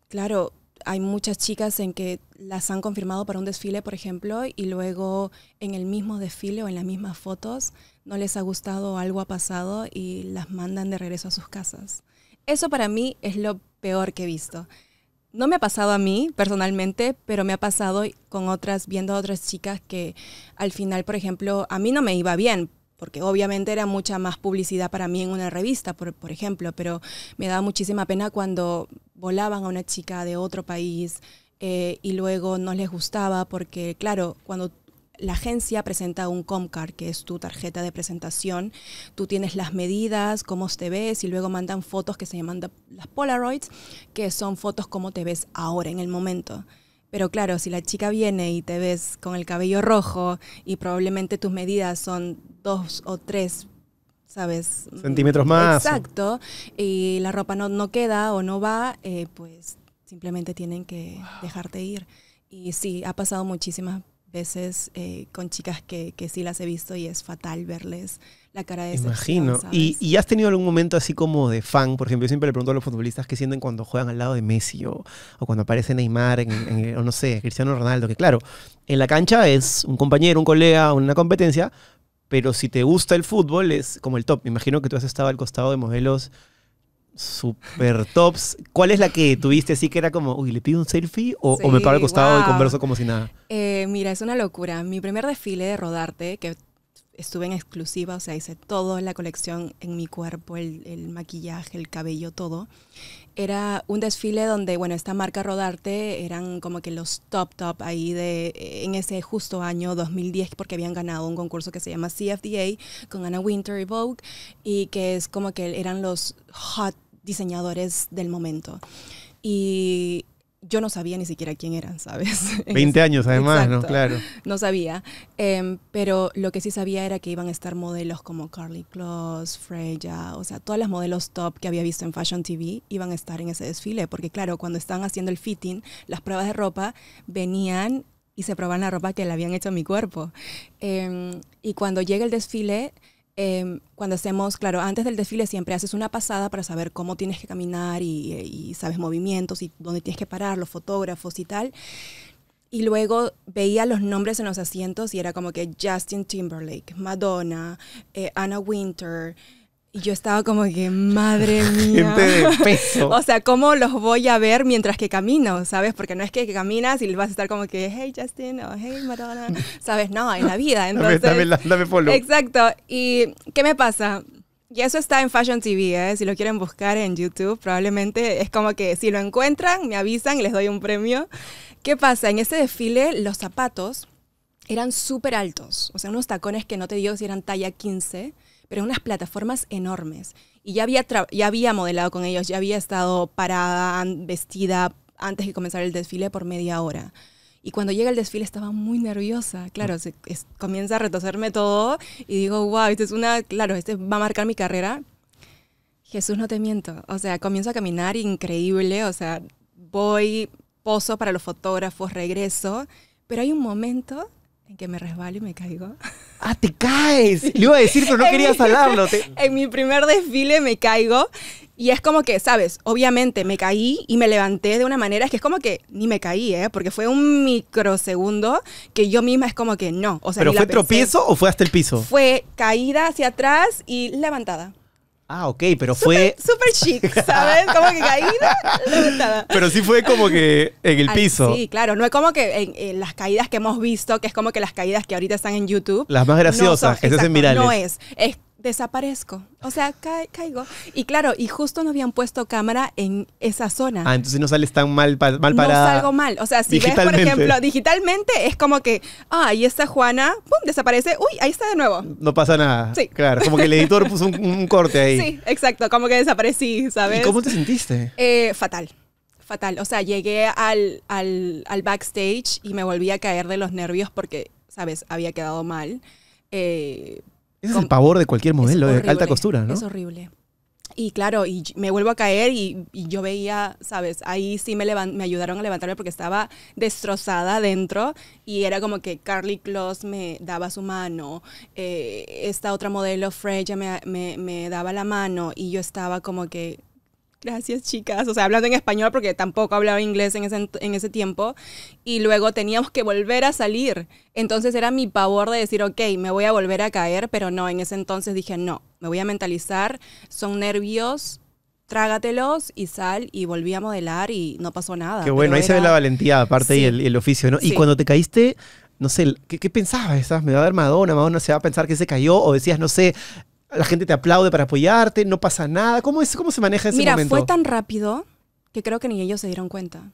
claro, hay muchas chicas en que las han confirmado para un desfile, por ejemplo, y luego en el mismo desfile o en las mismas fotos no les ha gustado algo ha pasado y las mandan de regreso a sus casas. Eso para mí es lo peor que he visto. No me ha pasado a mí personalmente, pero me ha pasado con otras, viendo a otras chicas que al final, por ejemplo, a mí no me iba bien porque obviamente era mucha más publicidad para mí en una revista, por, ejemplo, pero me daba muchísima pena cuando volaban a una chica de otro país eh, y luego no les gustaba, porque claro, cuando la agencia presenta un Comcar, que es tu tarjeta de presentación. Tú tienes las medidas, cómo te ves, y luego mandan fotos que se llaman las Polaroids, que son fotos cómo te ves ahora en el momento. Pero claro, si la chica viene y te ves con el cabello rojo y probablemente tus medidas son dos o tres, ¿sabes? Centímetros más. Exacto. Y la ropa no, no queda o no va, eh, pues simplemente tienen que dejarte ir. Y sí, ha pasado muchísimas veces eh, con chicas que, sí las he visto y es fatal verles la cara de Imagino. ¿Y, has tenido algún momento así como de fan? Por ejemplo, yo siempre le pregunto a los futbolistas qué sienten cuando juegan al lado de Messi o, cuando aparece Neymar o no sé, Cristiano Ronaldo, que claro, en la cancha es un compañero, un colega, una competencia, pero si te gusta el fútbol es como el top. Me imagino que tú has estado al costado de modelos super tops. ¿Cuál es la que tuviste así que era como, uy, le pido un selfie o, me paro al costado y converso como si nada? Eh, mira, es una locura. Mi primer desfile de rodarte, que estuve en exclusiva, o sea, hice todo la colección en mi cuerpo, el, maquillaje, el cabello, todo. Era un desfile donde, bueno, esta marca Rodarte eran como que los top top ahí de eh, en ese justo año 2010 porque habían ganado un concurso que se llama CFDA con Anna Winter y Vogue y que es como que eran los hot diseñadores del momento. Y yo no sabía ni siquiera quién eran, ¿sabes? 20 años además, ¿no? Claro. No sabía. Em, pero lo que sí sabía era que iban a estar modelos como Carly Kloss, Freya, o sea, todas las modelos top que había visto en Fashion TV iban a estar en ese desfile. Porque claro, cuando estaban haciendo el fitting, las pruebas de ropa venían y se probaban la ropa que le habían hecho a mi cuerpo. Em, y cuando llega el desfile Em, cuando hacemos, claro, antes del desfile siempre haces una pasada para saber cómo tienes que caminar eh, y, sabes movimientos y dónde tienes que parar, los fotógrafos y tal y luego veía los nombres en los asientos y era como que Justin Timberlake, Madonna, eh, Anna Winter, y yo estaba como que, madre mía. de peso. o sea, ¿cómo los voy a ver mientras que camino? ¿Sabes? Porque no es que caminas y vas a estar como que, hey Justin o hey Madonna. ¿Sabes? No, en la vida. Exacto. ¿Y qué me pasa? Y eso está en Fashion TV, ¿eh? si lo quieren buscar en YouTube, probablemente es como que si lo encuentran, me avisan y les doy un premio. ¿Qué pasa? En ese desfile los zapatos eran súper altos, o sea, unos tacones que no te digo si eran talla 15 pero unas plataformas enormes. Y ya había, ya había modelado con ellos, ya había estado parada, vestida antes de comenzar el desfile por media hora. Y cuando llega el desfile estaba muy nerviosa, claro, comienza a retocerme todo y digo, wow, esto es una, claro, este va a marcar mi carrera. Jesús, no te miento, o sea, comienzo a caminar increíble, o sea, voy, pozo para los fotógrafos, regreso, pero hay un momento en que me resbalo y me caigo. Ah, te caes. Le iba a decir, pero no quería salarlo. En mi primer desfile me caigo y es como que, sabes, obviamente me caí y me levanté de una manera que es como que ni me caí, ¿eh? Porque fue un microsegundo que yo misma es como que no. O sea, ¿Pero fue tropiezo o fue hasta el piso? Fue caída hacia atrás y levantada. Ah, ok, pero fue. Súper chic, ¿sabes? Como que caída. pero sí fue como que en el piso. Sí, claro. No es como que en, las caídas que hemos visto, que es como que las caídas que ahorita están en YouTube. Las más graciosas, esas en virales. No es. Es desaparezco. O sea, caigo. Y claro, y justo no habían puesto cámara en esa zona. Ah, entonces no sales tan mal, mal parada. No salgo mal. O sea, si ves, por ejemplo, digitalmente es como que, ah, ahí está Juana, pum, desaparece, uy, ahí está de nuevo. No pasa nada. Sí. Claro, como que el editor puso un, corte ahí. Sí, exacto, como que desaparecí, ¿sabes? ¿Y cómo te sentiste? Eh, fatal fatal. O sea, llegué al, al, al, backstage y me volví a caer de los nervios porque, ¿sabes? Había quedado mal. Eh, es el pavor de cualquier modelo de alta costura, ¿no? Es horrible. Y claro, y me vuelvo a caer y, yo veía, ¿sabes? Ahí sí me, ayudaron a levantarme porque estaba destrozada adentro y era como que Carly Kloss me daba su mano, eh, esta otra modelo, Freya, me, me, daba la mano y yo estaba como que gracias chicas, o sea, hablando en español porque tampoco hablaba inglés en ese, en ese tiempo, y luego teníamos que volver a salir. Entonces era mi pavor de decir, ok, me voy a volver a caer, pero no, en ese entonces dije, no, me voy a mentalizar, son nervios, trágatelos y sal y volví a modelar y no pasó nada. Qué bueno, ahí se ve la valentía aparte y el, oficio, ¿no? Y cuando te caíste, no sé, ¿qué, qué pensabas? ¿Me va a ver Madonna? ¿Madonna se va a pensar que se cayó? O decías, no sé, la gente te aplaude para apoyarte, no pasa nada. ¿Cómo, es, cómo se maneja ese Mira, momento? Mira, fue tan rápido que creo que ni ellos se dieron cuenta.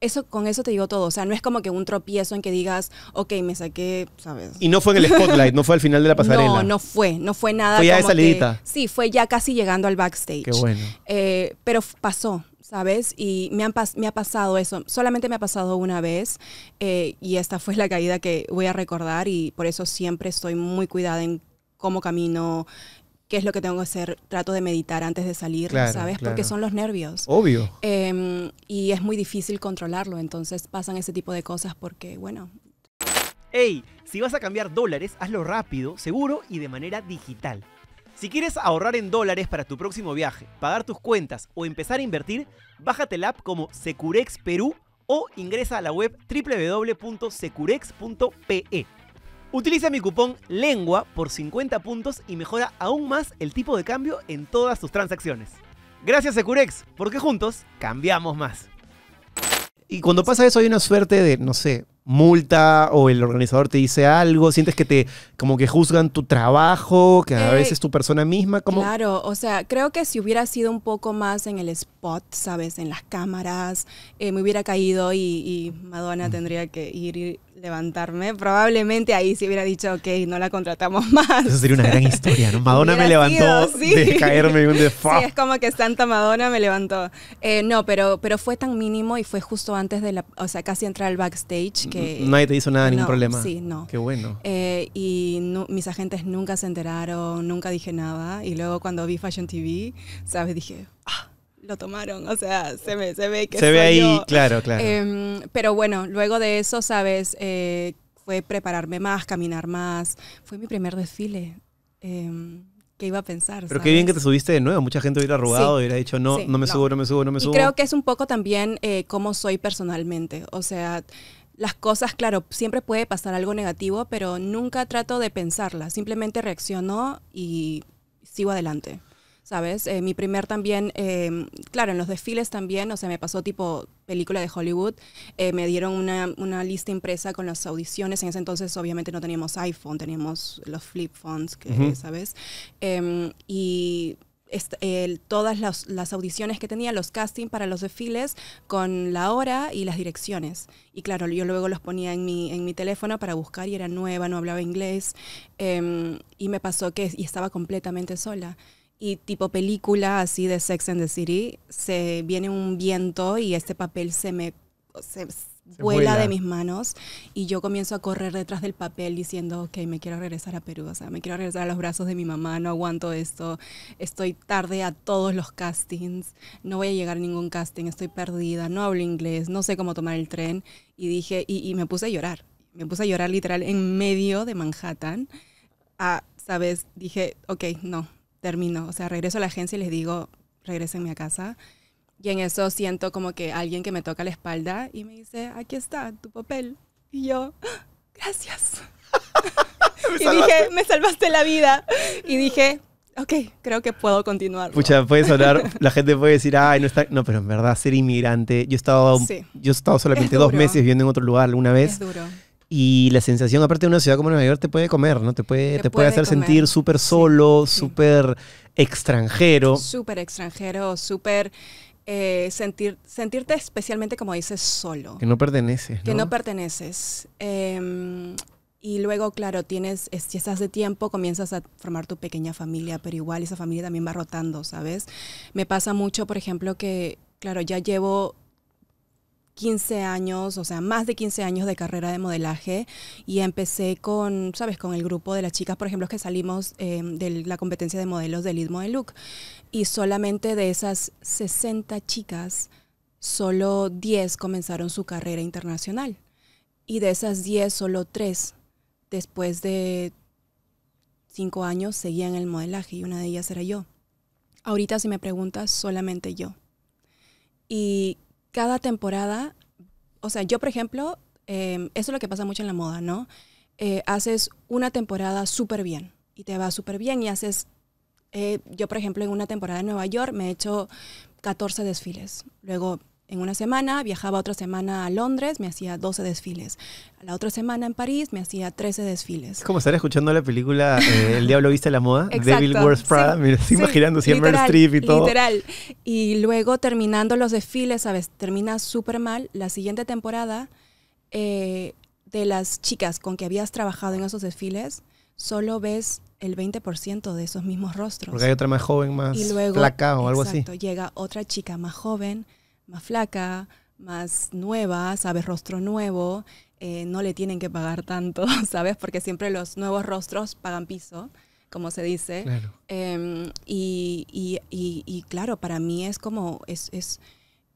Eso, con eso te digo todo. O sea, no es como que un tropiezo en que digas, ok, me saqué, ¿sabes? Y no fue en el spotlight, no fue al final de la pasarela. No, no fue, no fue nada. Fue ya como de sí, fue ya casi llegando al backstage. Qué bueno. Eh, pero pasó, ¿sabes? Y me, han me ha pasado eso. Solamente me ha pasado una vez eh, y esta fue la caída que voy a recordar y por eso siempre estoy muy cuidada en cómo camino, qué es lo que tengo que hacer, trato de meditar antes de salir, ¿sabes? Porque son los nervios. Obvio. Em, y es muy difícil controlarlo, entonces pasan ese tipo de cosas porque, bueno... ¡Ey! Si vas a cambiar dólares, hazlo rápido, seguro y de manera digital. Si quieres ahorrar en dólares para tu próximo viaje, pagar tus cuentas o empezar a invertir, bájate la app como Securex Perú o ingresa a la web www.securex.pe. Utiliza mi cupón LENGUA por 50 puntos y mejora aún más el tipo de cambio en todas tus transacciones. Gracias Securex, porque juntos cambiamos más. Y cuando pasa eso hay una suerte de, no sé, multa o el organizador te dice algo, sientes que te como que juzgan tu trabajo, que a eh, veces tu persona misma como Claro, o sea, creo que si hubiera sido un poco más en el spot, sabes, en las cámaras, eh, me hubiera caído y, Madonna mm. tendría que ir levantarme. Probablemente ahí sí hubiera dicho, ok, no la contratamos más. Eso sería una gran historia, ¿no? Madonna me levantó de caerme un de Sí, es como que Santa Madonna me levantó. Eh, no, pero, pero fue tan mínimo y fue justo antes de la, o sea, casi entrar al backstage que... Nadie te hizo nada, ningún problema. Sí, no. Qué bueno. Eh, y mis agentes nunca se enteraron, nunca dije nada. Y luego cuando vi Fashion TV, ¿sabes? Dije, ah lo tomaron, o sea, se, me, se ve que... Se ve ahí, claro, claro. Em, pero bueno, luego de eso, ¿sabes? Eh, fue prepararme más, caminar más. Fue mi primer desfile. Em, ¿Qué iba a pensar? Pero qué bien que te subiste de nuevo. Mucha gente hubiera rugado, hubiera dicho, no, no me subo, no me subo, no me subo. Creo que es un poco también eh, cómo soy personalmente. O sea, las cosas, claro, siempre puede pasar algo negativo, pero nunca trato de pensarla. Simplemente reacciono y sigo adelante. ¿sabes? Eh, mi primer también, em, claro, en los desfiles también, o sea, me pasó tipo película de Hollywood, eh, me dieron una, lista impresa con las audiciones, en ese entonces obviamente no teníamos iPhone, teníamos los flip phones, que, ¿sabes? Em, y todas las, audiciones que tenía, los castings para los desfiles, con la hora y las direcciones. Y claro, yo luego los ponía en mi, teléfono para buscar y era nueva, no hablaba inglés. Em, y me pasó que estaba completamente sola y tipo película así de Sex and the City, se viene un viento y este papel se me se, vuela, de mis manos y yo comienzo a correr detrás del papel diciendo, ok, me quiero regresar a Perú, o sea, me quiero regresar a los brazos de mi mamá, no aguanto esto, estoy tarde a todos los castings, no voy a llegar a ningún casting, estoy perdida, no hablo inglés, no sé cómo tomar el tren y dije, y, me puse a llorar, me puse a llorar literal en medio de Manhattan, a, sabes, dije, ok, no, termino, o sea, regreso a la agencia y les digo, regresenme a casa. Y en eso siento como que alguien que me toca la espalda y me dice, aquí está tu papel. Y yo, ah, gracias. y dije, me salvaste la vida. Y dije, ok, creo que puedo continuar. Pucha, puede sonar, la gente puede decir, ay, no está. No, pero en verdad, ser inmigrante. Yo he estado, yo estado solamente dos meses viviendo en otro lugar una vez. Es duro. Y la sensación, aparte de una ciudad como Nueva York, te puede comer, ¿no? Te puede, te, puede, hacer sentir súper solo, súper extranjero. Súper extranjero, súper... Eh, sentir, sentirte especialmente, como dices, solo. Que no perteneces. Que no perteneces. Em, y luego, claro, tienes, si estás de tiempo, comienzas a formar tu pequeña familia, pero igual esa familia también va rotando, ¿sabes? Me pasa mucho, por ejemplo, que, claro, ya llevo 15 años, o sea, más de 15 años de carrera de modelaje y empecé con, ¿sabes?, con el grupo de las chicas, por ejemplo, que salimos em, de la competencia de modelos del Istmo de Look. Y solamente de esas 60 chicas, solo 10 comenzaron su carrera internacional. Y de esas 10, solo 3, después de 5 años, seguían el modelaje y una de ellas era yo. Ahorita, si me preguntas, solamente yo. Y cada temporada, o sea, yo por ejemplo, em, eso es lo que pasa mucho en la moda, ¿no? Eh, haces una temporada súper bien y te va súper bien y haces, eh, yo por ejemplo, en una temporada en Nueva York me he hecho 14 desfiles, luego en una semana, viajaba otra semana a Londres, me hacía 12 desfiles. A la otra semana en París, me hacía 13 desfiles. Es como estar escuchando la película eh, El Diablo Viste la Moda, Devil Wears Prada, imaginando siempre el strip y todo. Literal. Y luego terminando los desfiles, ¿sabes? Termina súper mal. La siguiente temporada, eh, de las chicas con que habías trabajado en esos desfiles, solo ves el 20% de esos mismos rostros. Porque hay otra más joven, más placa o algo así. Llega otra chica más joven más flaca, más nueva, sabes, rostro nuevo, eh, no le tienen que pagar tanto, ¿sabes? Porque siempre los nuevos rostros pagan piso, como se dice. Em, y, y, claro, para mí es como, es, es,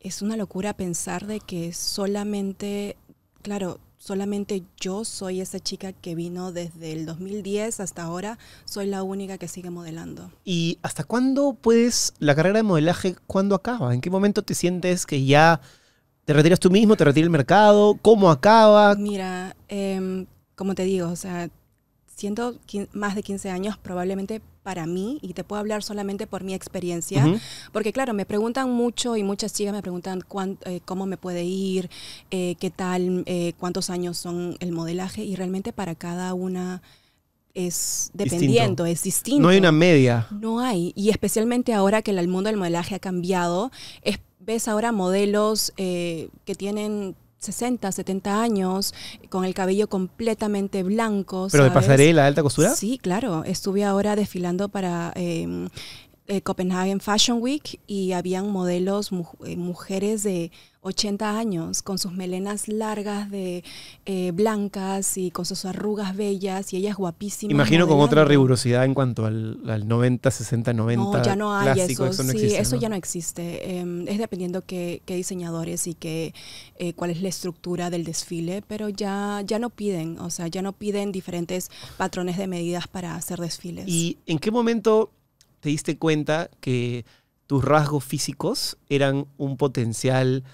es una locura pensar de que solamente, claro, solamente yo soy esa chica que vino desde el 2010 hasta ahora, soy la única que sigue modelando. ¿Y hasta cuándo puedes, la carrera de modelaje, cuándo acaba? ¿En qué momento te sientes que ya te retiras tú mismo, te retira el mercado? ¿Cómo acaba? Mira, em, como te digo, o sea, Siento más de 15 años probablemente para mí, y te puedo hablar solamente por mi experiencia, porque claro, me preguntan mucho y muchas chicas me preguntan eh, cómo me puede ir, eh, qué tal, eh, cuántos años son el modelaje, y realmente para cada una es dependiendo, es distinto. No hay una media. No hay, y especialmente ahora que el mundo del modelaje ha cambiado, ves ahora modelos que tienen 60, 70 años, con el cabello completamente blanco. ¿Pero de pasarela, alta costura? Sí, claro. Estuve ahora desfilando para em, eh, Copenhagen Fashion Week y habían modelos eh, mujeres de 80 años con sus melenas largas de eh, blancas y con sus arrugas bellas y ellas guapísimas. Imagino con otra rigurosidad en cuanto al, al 90, 60, 90. No, ya no hay eso. sí, eso ya no existe. Em, es dependiendo qué, diseñadores y qué, cuál es la estructura del desfile, pero ya, ya no piden, o sea, ya no piden diferentes patrones de medidas para hacer desfiles. ¿Y en qué momento te diste cuenta que tus rasgos físicos eran un potencial,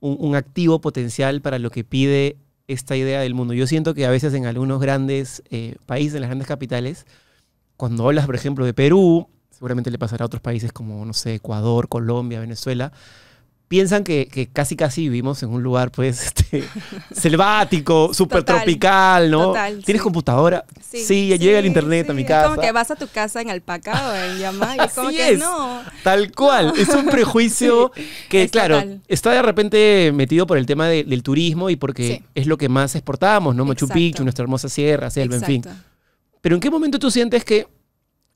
un, activo potencial para lo que pide esta idea del mundo. Yo siento que a veces en algunos grandes eh, países, en las grandes capitales, cuando hablas, por ejemplo, de Perú, seguramente le pasará a otros países como, no sé, Ecuador, Colombia, Venezuela, piensan que, casi casi vivimos en un lugar pues este, selvático, súper tropical, ¿no? Total, ¿Tienes computadora? Sí, sí, llega el internet a mi casa. Es como que vas a tu casa en alpaca o en Yamaha y como que no. Tal cual, es un prejuicio que claro, está de repente metido por el tema del turismo y porque es lo que más exportamos, ¿no? Machu Picchu, nuestra hermosa sierra, selva, en fin. Pero ¿en qué momento tú sientes que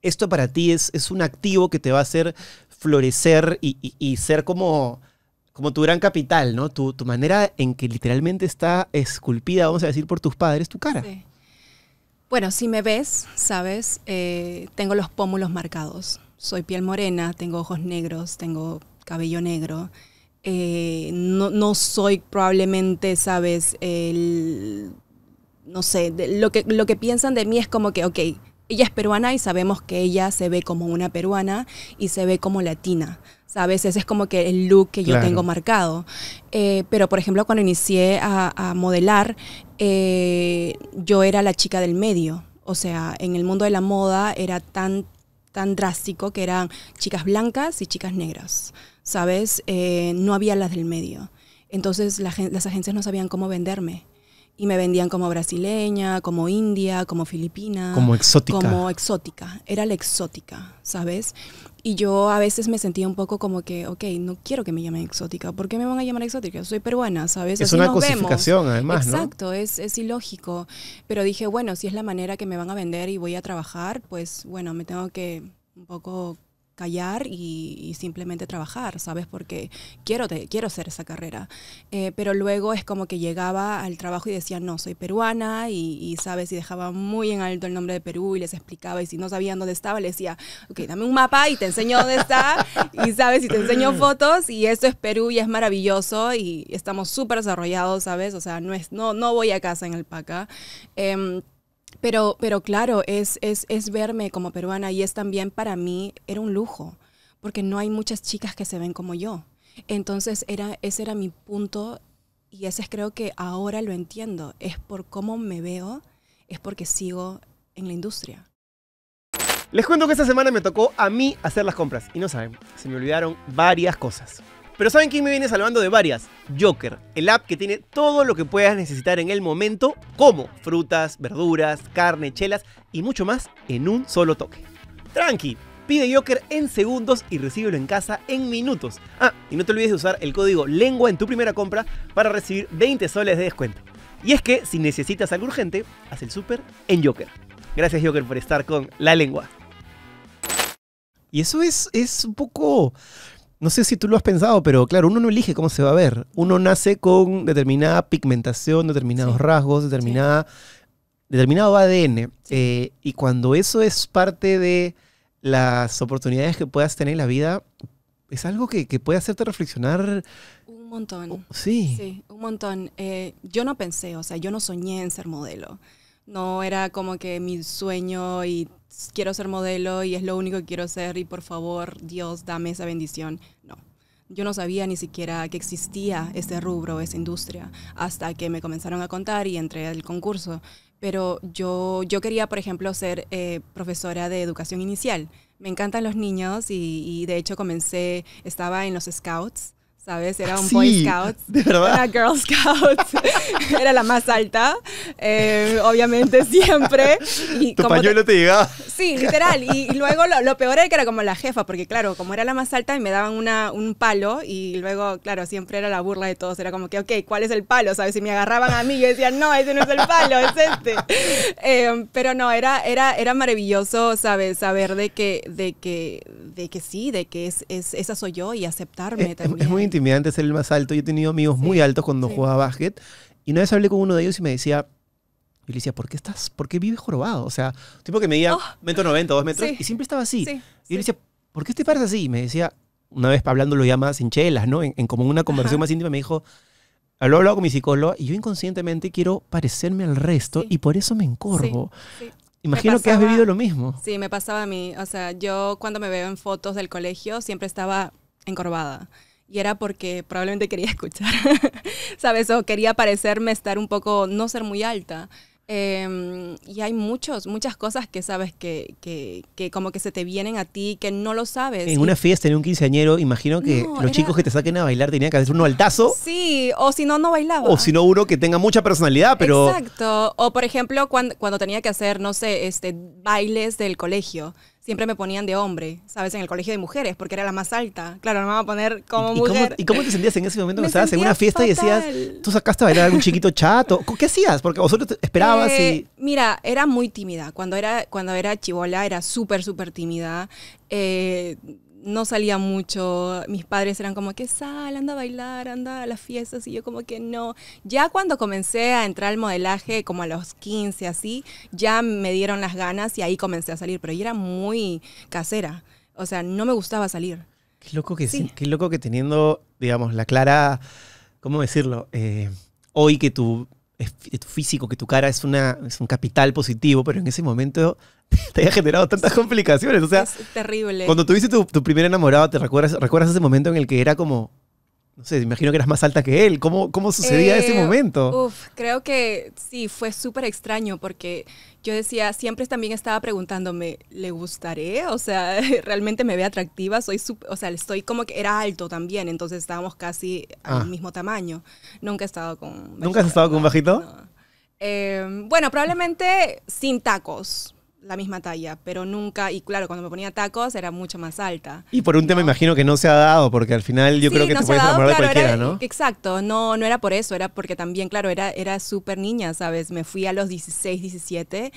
esto para ti es, es un activo que te va a hacer florecer y ser como como tu gran capital, ¿no? Tu, manera en que literalmente está esculpida, vamos a decir, por tus padres, tu cara. Bueno, si me ves, sabes, eh, tengo los pómulos marcados. Soy piel morena, tengo ojos negros, tengo cabello negro. Eh, no, soy probablemente, sabes, el, no sé, lo, que, lo que piensan de mí es como que, ok, ella es peruana y sabemos que ella se ve como una peruana y se ve como latina. ¿Sabes? Ese es como que el look que yo tengo marcado. Eh, pero, por ejemplo, cuando inicié a, modelar, eh, yo era la chica del medio. O sea, en el mundo de la moda era tan, tan drástico que eran chicas blancas y chicas negras. ¿Sabes? Eh, no había las del medio. Entonces las agencias no sabían cómo venderme y me vendían como brasileña, como india, como filipina. Como exótica. Como exótica. Era la exótica, ¿sabes? Y yo a veces me sentía un poco como que, ok, no quiero que me llamen exótica. ¿Por qué me van a llamar exótica? Soy peruana, ¿sabes? Es Así una nos cosificación, además, Exacto, ¿no? Exacto, es, es ilógico. Pero dije, bueno, si es la manera que me van a vender y voy a trabajar, pues bueno, me tengo que un poco callar y, simplemente trabajar, ¿sabes? Porque quiero, te, quiero hacer esa carrera. Eh, pero luego es como que llegaba al trabajo y decía, no, soy peruana y, ¿sabes? Y dejaba muy en alto el nombre de Perú y les explicaba y si no sabían dónde estaba, les decía, ok, dame un mapa y te enseño dónde está y, ¿sabes? Y te enseño fotos y eso es Perú y es maravilloso y estamos súper desarrollados, ¿sabes? O sea, no, es, no, no voy a casa en el Paca. Em, pero, claro, es, es, es verme como peruana y es también para mí, era un lujo, porque no hay muchas chicas que se ven como yo. Entonces era, ese era mi punto y ese es creo que ahora lo entiendo. Es por cómo me veo, es porque sigo en la industria. Les cuento que esta semana me tocó a mí hacer las compras y no saben, se me olvidaron varias cosas. Pero ¿saben quién me viene salvando de varias? Joker, el app que tiene todo lo que puedas necesitar en el momento, como frutas, verduras, carne, chelas y mucho más en un solo toque. Tranqui, pide Joker en segundos y recíbelo en casa en minutos. Ah, y no te olvides de usar el código lengua en tu primera compra para recibir 20 soles de descuento. Y es que si necesitas algo urgente, haz el súper en Joker. Gracias Joker por estar con La Lengua. Y eso es, es un poco no sé si tú lo has pensado, pero claro, uno no elige cómo se va a ver. Uno nace con determinada pigmentación, determinados rasgos, determinada, determinado ADN. Eh, y cuando eso es parte de las oportunidades que puedas tener en la vida, es algo que, puede hacerte reflexionar. Un montón. Oh, sí. sí. un montón. Eh, yo no pensé, o sea, yo no soñé en ser modelo. No era como que mi sueño y quiero ser modelo y es lo único que quiero ser y por favor Dios dame esa bendición. No. Yo no sabía ni siquiera que existía ese rubro, esa industria, hasta que me comenzaron a contar y entré al concurso. Pero yo, yo quería, por ejemplo, ser eh, profesora de educación inicial. Me encantan los niños y, y de hecho comencé, estaba en los scouts ¿sabes? Era un Boy Scout. ¿De verdad? Era Girl Scouts era la más alta, eh, obviamente, siempre. Y te... te... Sí, literal. Y, luego lo, peor era que era como la jefa, porque claro, como era la más alta y me daban una, un palo, y luego, claro, siempre era la burla de todos. Era como que, ok, ¿cuál es el palo? ¿Sabes? Si me agarraban a mí, yo decían, no, ese no es el palo, es este. Em, pero no, era, era, era maravilloso, ¿sabes? Saber de que, de que, de que sí, de que es, esa soy yo y aceptarme eh, también. Es intimidante ser el más alto. Yo he tenido amigos muy altos cuando jugaba básquet. Y una vez hablé con uno de ellos y me decía, y le decía, ¿por qué estás, por qué vives jorobado? O sea, tipo que medía oh, metro 90, dos metros, y siempre estaba así. y yo le decía, ¿por qué te paras así? me decía, una vez hablándolo ya más en chelas, ¿no? En, como una conversación más íntima, me dijo, Habló, hablado con mi psicólogo y yo inconscientemente quiero parecerme al resto y por eso me encorvo. Imagino que has vivido lo mismo. Sí, me pasaba a mí. O sea, yo cuando me veo en fotos del colegio siempre estaba encorvada y era porque probablemente quería escuchar, ¿sabes? O quería parecerme estar un poco, no ser muy alta. Em, y hay muchos, muchas cosas que sabes que, que, que, como que se te vienen a ti, que no lo sabes. En una fiesta, en un quinceañero, imagino que los chicos que te saquen a bailar tenían que hacer un altazo. Sí, o si no, no bailaba. O si no, uno que tenga mucha personalidad, pero... Exacto. O por ejemplo, cuando, cuando tenía que hacer, no sé, este, bailes del colegio siempre me ponían de hombre, ¿sabes? En el colegio de mujeres, porque era la más alta. Claro, no me van a poner como ¿Y, mujer. Cómo, ¿Y cómo te sentías en ese momento? que estabas en una fiesta y decías, tú sacaste a bailar a algún chiquito chato. ¿Qué hacías? Porque vosotros esperabas y... Eh, mira, era muy tímida. Cuando era, cuando era chivola era súper, súper tímida. Eh, no salía mucho, mis padres eran como que sal, anda a bailar, anda a las fiestas y yo como que no. Ya cuando comencé a entrar al modelaje, como a los 15 así, ya me dieron las ganas y ahí comencé a salir, pero yo era muy casera, o sea, no me gustaba salir. Qué loco que, sí. qué loco que teniendo, digamos, la clara, ¿cómo decirlo? Eh, hoy que tu es, tu físico, que tu cara es, una, es un capital positivo, pero en ese momento te había generado tantas complicaciones. O sea, es terrible. Cuando tuviste tu, tu primer enamorado, ¿te recuerdas, recuerdas ese momento en el que era como, no sé, imagino que eras más alta que él. ¿Cómo, cómo sucedía ese eh, momento? Uf, creo que sí, fue súper extraño porque yo decía, siempre también estaba preguntándome, ¿le gustaré? O sea, ¿realmente me ve atractiva? Soy o sea, estoy como que era alto también, entonces estábamos casi al ah. mismo tamaño. Nunca he estado con... ¿Nunca has estado con bajito? Em, bueno, probablemente sin tacos la misma talla, pero nunca, y claro, cuando me ponía tacos era mucho más alta. Y por un tema imagino que no se ha dado, porque al final yo creo que no te puedes de cualquiera, ¿no? Exacto, no, no era por eso, era porque también, claro, era, era súper niña, ¿sabes? Me fui a los 16, 17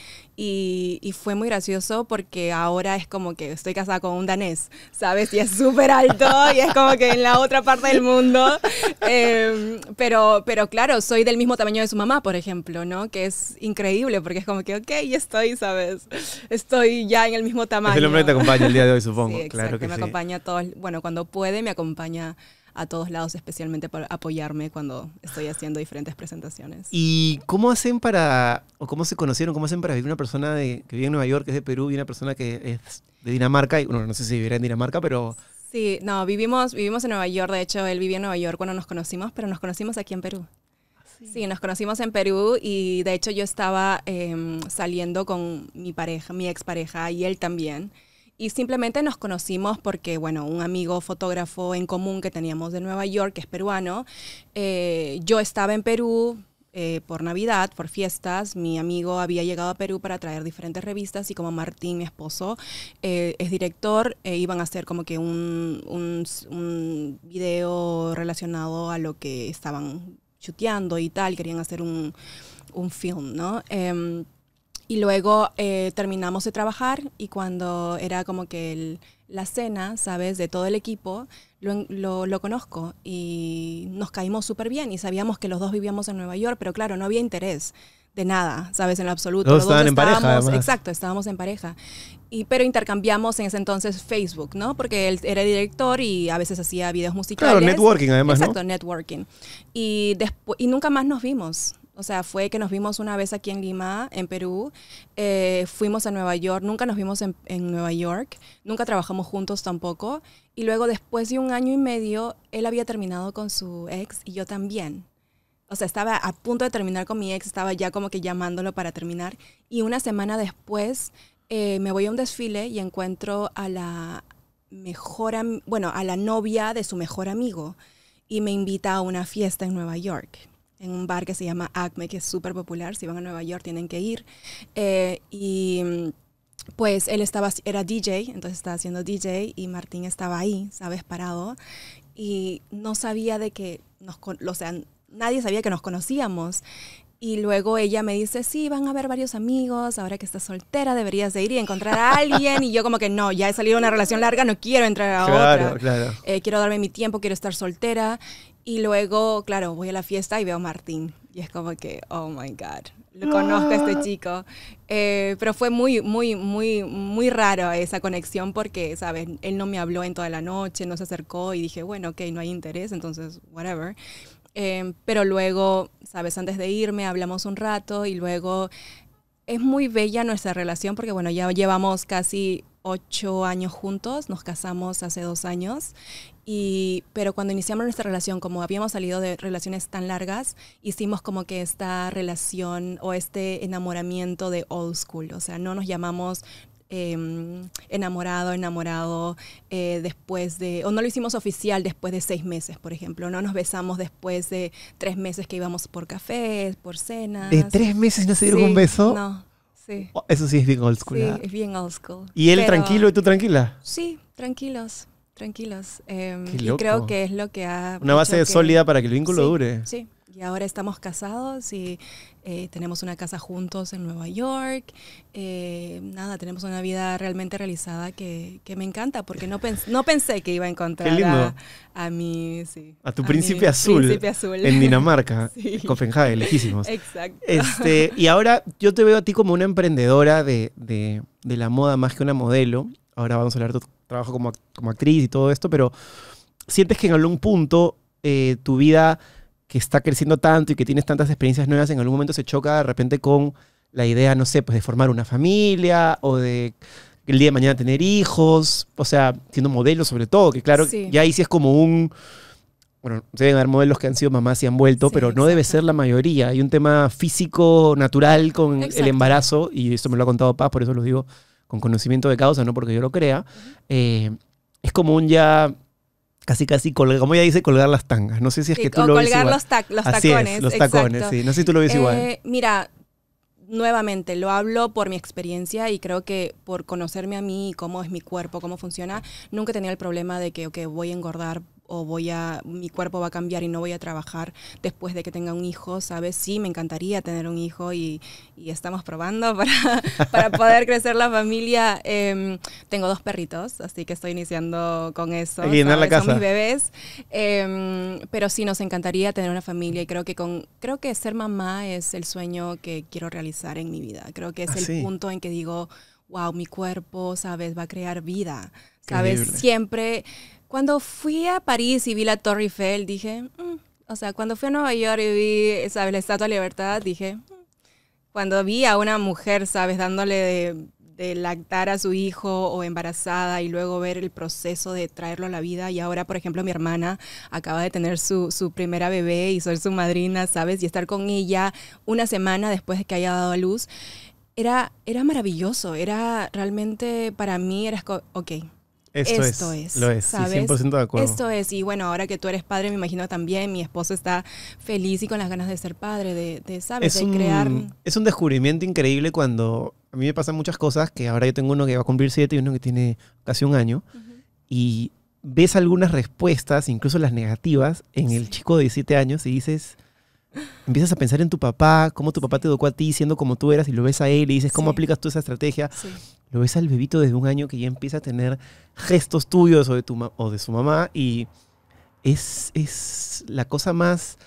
y, fue muy gracioso porque ahora es como que estoy casada con un danés, ¿sabes? Y es súper alto y es como que en la otra parte del mundo. Em, pero, pero claro, soy del mismo tamaño de su mamá, por ejemplo, ¿no? Que es increíble porque es como que, ok, estoy, ¿sabes? estoy ya en el mismo tamaño. Es el hombre que te acompaña el día de hoy, supongo. Sí, claro que me acompaña a todos. Bueno, cuando puede, me acompaña a todos lados, especialmente para apoyarme cuando estoy haciendo diferentes presentaciones. ¿Y cómo hacen para, o cómo se conocieron, cómo hacen para vivir una persona que vive en Nueva York, que es de Perú, y una persona que es de Dinamarca? Y, bueno, no sé si vivirá en Dinamarca, pero... Sí, no, vivimos, vivimos en Nueva York, de hecho él vivía en Nueva York cuando nos conocimos, pero nos conocimos aquí en Perú. Sí. nos conocimos en Perú y de hecho yo estaba em, saliendo con mi pareja, mi expareja y él también. Y simplemente nos conocimos porque, bueno, un amigo fotógrafo en común que teníamos de Nueva York, que es peruano, eh, yo estaba en Perú, eh, por Navidad, por fiestas. Mi amigo había llegado a Perú para traer diferentes revistas y como Martín, mi esposo, eh, es director, iban a hacer como que un, un, video relacionado a lo que estaban chuteando y tal, querían hacer un, un film, ¿no? Em, y luego eh, terminamos de trabajar y cuando era como que la cena, ¿sabes? De todo el equipo, lo, lo, lo conozco y nos caímos súper bien y sabíamos que los dos vivíamos en Nueva York, pero claro, no había interés de nada, ¿sabes? En lo absoluto. Todos estaban en pareja. Exacto, estábamos en pareja. Y, pero intercambiamos en ese entonces Facebook, ¿no? Porque él era director y a veces hacía videos musicales. Claro, networking además, Exacto, networking. Y, y nunca más nos vimos. O sea, fue que nos vimos una vez aquí en Lima, en Perú, eh, fuimos a Nueva York, nunca nos vimos en, en, Nueva York, nunca trabajamos juntos tampoco. Y luego después de un año y medio, él había terminado con su ex y yo también o sea, estaba a punto de terminar con mi ex, estaba ya como que llamándolo para terminar. Y una semana después eh, me voy a un desfile y encuentro a la mejor, bueno, a la novia de su mejor amigo y me invita a una fiesta en Nueva York en un bar que se llama Acme, que es súper popular, si van a Nueva York tienen que ir. Eh, y mm, pues él estaba, era DJ, entonces estaba haciendo DJ y Martín estaba ahí, ¿sabes? Parado. Y no sabía de que nos, o sea, nadie sabía que nos conocíamos. Y luego ella me dice, sí, van a haber varios amigos, ahora que estás soltera deberías de ir y encontrar a alguien. Y yo como que no, ya he salido de una relación larga, no quiero entrar a otra. Claro. Eh, quiero darme mi tiempo, quiero estar soltera. Y luego, claro, voy a la fiesta y veo a Martín. Y es como que, oh my God, lo conozco a este ah. chico. Eh, pero fue muy, muy, muy, muy raro esa conexión porque, ¿sabes? Él no me habló en toda la noche, no se acercó y dije, bueno, ok, no hay interés, entonces, whatever. Em, pero luego, sabes, antes de irme hablamos un rato y luego es muy bella nuestra relación porque, bueno, ya llevamos casi ocho años juntos, nos casamos hace dos años, y, pero cuando iniciamos nuestra relación, como habíamos salido de relaciones tan largas, hicimos como que esta relación o este enamoramiento de old school, o sea, no nos llamamos, Em, enamorado, enamorado eh, después de, o no lo hicimos oficial después de seis meses, por ejemplo, no nos besamos después de tres meses que íbamos por café, por cena. ¿De tres meses no se dieron un beso? No. Sí. Oh, eso sí es bien old school. Sí, ¿ah? es bien old school. ¿Y él tranquilo y tú tranquila? Sí, tranquilos, tranquilos. Em, Qué creo que es lo que ha... Una base sólida para que el vínculo dure. Sí. Y ahora estamos casados y eh, tenemos una casa juntos en Nueva York. Eh, nada, tenemos una vida realmente realizada que, me encanta porque no, pens no pensé que iba a encontrar a, mi... a tu príncipe, azul, príncipe, azul, En Dinamarca, sí. Copenhague, lejísimos. Exacto. Este, y ahora yo te veo a ti como una emprendedora de, de, de la moda más que una modelo. Ahora vamos a hablar de tu trabajo como, como actriz y todo esto, pero sientes que en algún punto eh, tu vida que está creciendo tanto y que tienes tantas experiencias nuevas, en algún momento se choca de repente con la idea, no sé, pues de formar una familia o de el día de mañana tener hijos, o sea, siendo modelo sobre todo, que claro, ya ahí sí es como un... Bueno, deben haber modelos que han sido mamás y han vuelto, pero no debe ser la mayoría. Hay un tema físico, natural con el embarazo, y esto me lo ha contado Paz, por eso lo digo con conocimiento de causa, no porque yo lo crea. Eh, es como un ya casi casi colgar, como ella dice, colgar las tangas. No sé si es que tú lo ves igual. los, los tacones. los tacones, sí. No sé si tú lo ves igual. Eh, mira, nuevamente lo hablo por mi experiencia y creo que por conocerme a mí y cómo es mi cuerpo, cómo funciona, nunca tenía el problema de que, voy a engordar o voy a, mi cuerpo va a cambiar y no voy a trabajar después de que tenga un hijo, ¿sabes? Sí, me encantaría tener un hijo y, estamos probando para, para poder crecer la familia. Em, tengo dos perritos, así que estoy iniciando con eso. Y la casa. Son mis bebés. Em, pero sí, nos encantaría tener una familia y creo que, con, creo que ser mamá es el sueño que quiero realizar en mi vida. Creo que es ah, el punto en que digo, wow, mi cuerpo, ¿sabes? Va a crear vida. ¿Sabes? Siempre cuando fui a París y vi la Torre Eiffel, dije, mm". o sea, cuando fui a Nueva York y vi, ¿sabes? La Estatua de Libertad, dije, mm". cuando vi a una mujer, ¿sabes? Dándole de, lactar a su hijo o embarazada y luego ver el proceso de traerlo a la vida. Y ahora, por ejemplo, mi hermana acaba de tener su, su primera bebé y soy su madrina, ¿sabes? Y estar con ella una semana después de que haya dado a luz. Era, era maravilloso, era realmente para mí, era, ok, esto, es, Lo es, 100% de acuerdo. Esto es. Y bueno, ahora que tú eres padre, me imagino también, mi esposo está feliz y con las ganas de ser padre, de, de ¿sabes? Es de un, crear. Es un descubrimiento increíble cuando a mí me pasan muchas cosas, que ahora yo tengo uno que va a cumplir siete y uno que tiene casi un año. Y ves algunas respuestas, incluso las negativas, en el chico de 17 años y dices, empiezas a pensar en tu papá, cómo tu papá te educó a ti siendo como tú eras y lo ves a él y dices, ¿cómo aplicas tú esa estrategia? Sí lo ves al bebito desde un año que ya empieza a tener gestos tuyos o de, su mamá y es, la cosa más,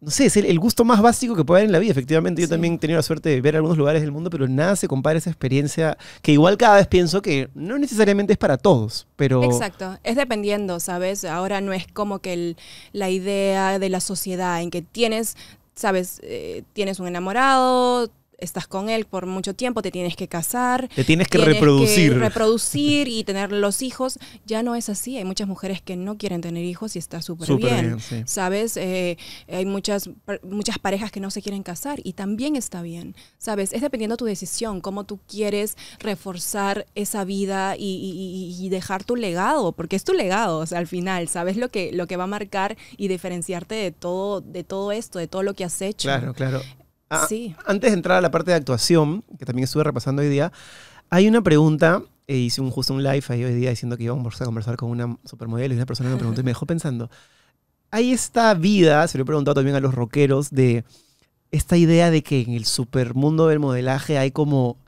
no sé, es el, gusto más básico que puede haber en la vida. Efectivamente, yo también he tenido la suerte de ver algunos lugares del mundo, pero nada se compara a esa experiencia que igual cada vez pienso que no necesariamente es para todos, pero... Exacto, es dependiendo, ¿sabes? Ahora no es como que la idea de la sociedad en que tienes... Sabes, eh, tienes un enamorado, estás con él por mucho tiempo, te tienes que casar. Te tienes que reproducir. reproducir y tener los hijos. Ya no es así. Hay muchas mujeres que no quieren tener hijos y está súper bien. ¿Sabes? Eh, hay muchas, muchas parejas que no se quieren casar y también está bien. ¿Sabes? Es dependiendo de tu decisión, cómo tú quieres reforzar esa vida y, dejar tu legado, porque es tu legado al final. ¿Sabes lo que, lo que va a marcar y diferenciarte de todo, de todo esto, de todo lo que has hecho? Claro, claro. Ah, antes de entrar a la parte de actuación, que también estuve repasando hoy día, hay una pregunta. Eh, hice un, justo un live ahí hoy día diciendo que íbamos a conversar con una supermodelo y una persona me preguntó y me dejó pensando. Hay esta vida, se lo he preguntado también a los rockeros, de esta idea de que en el supermundo del modelaje hay como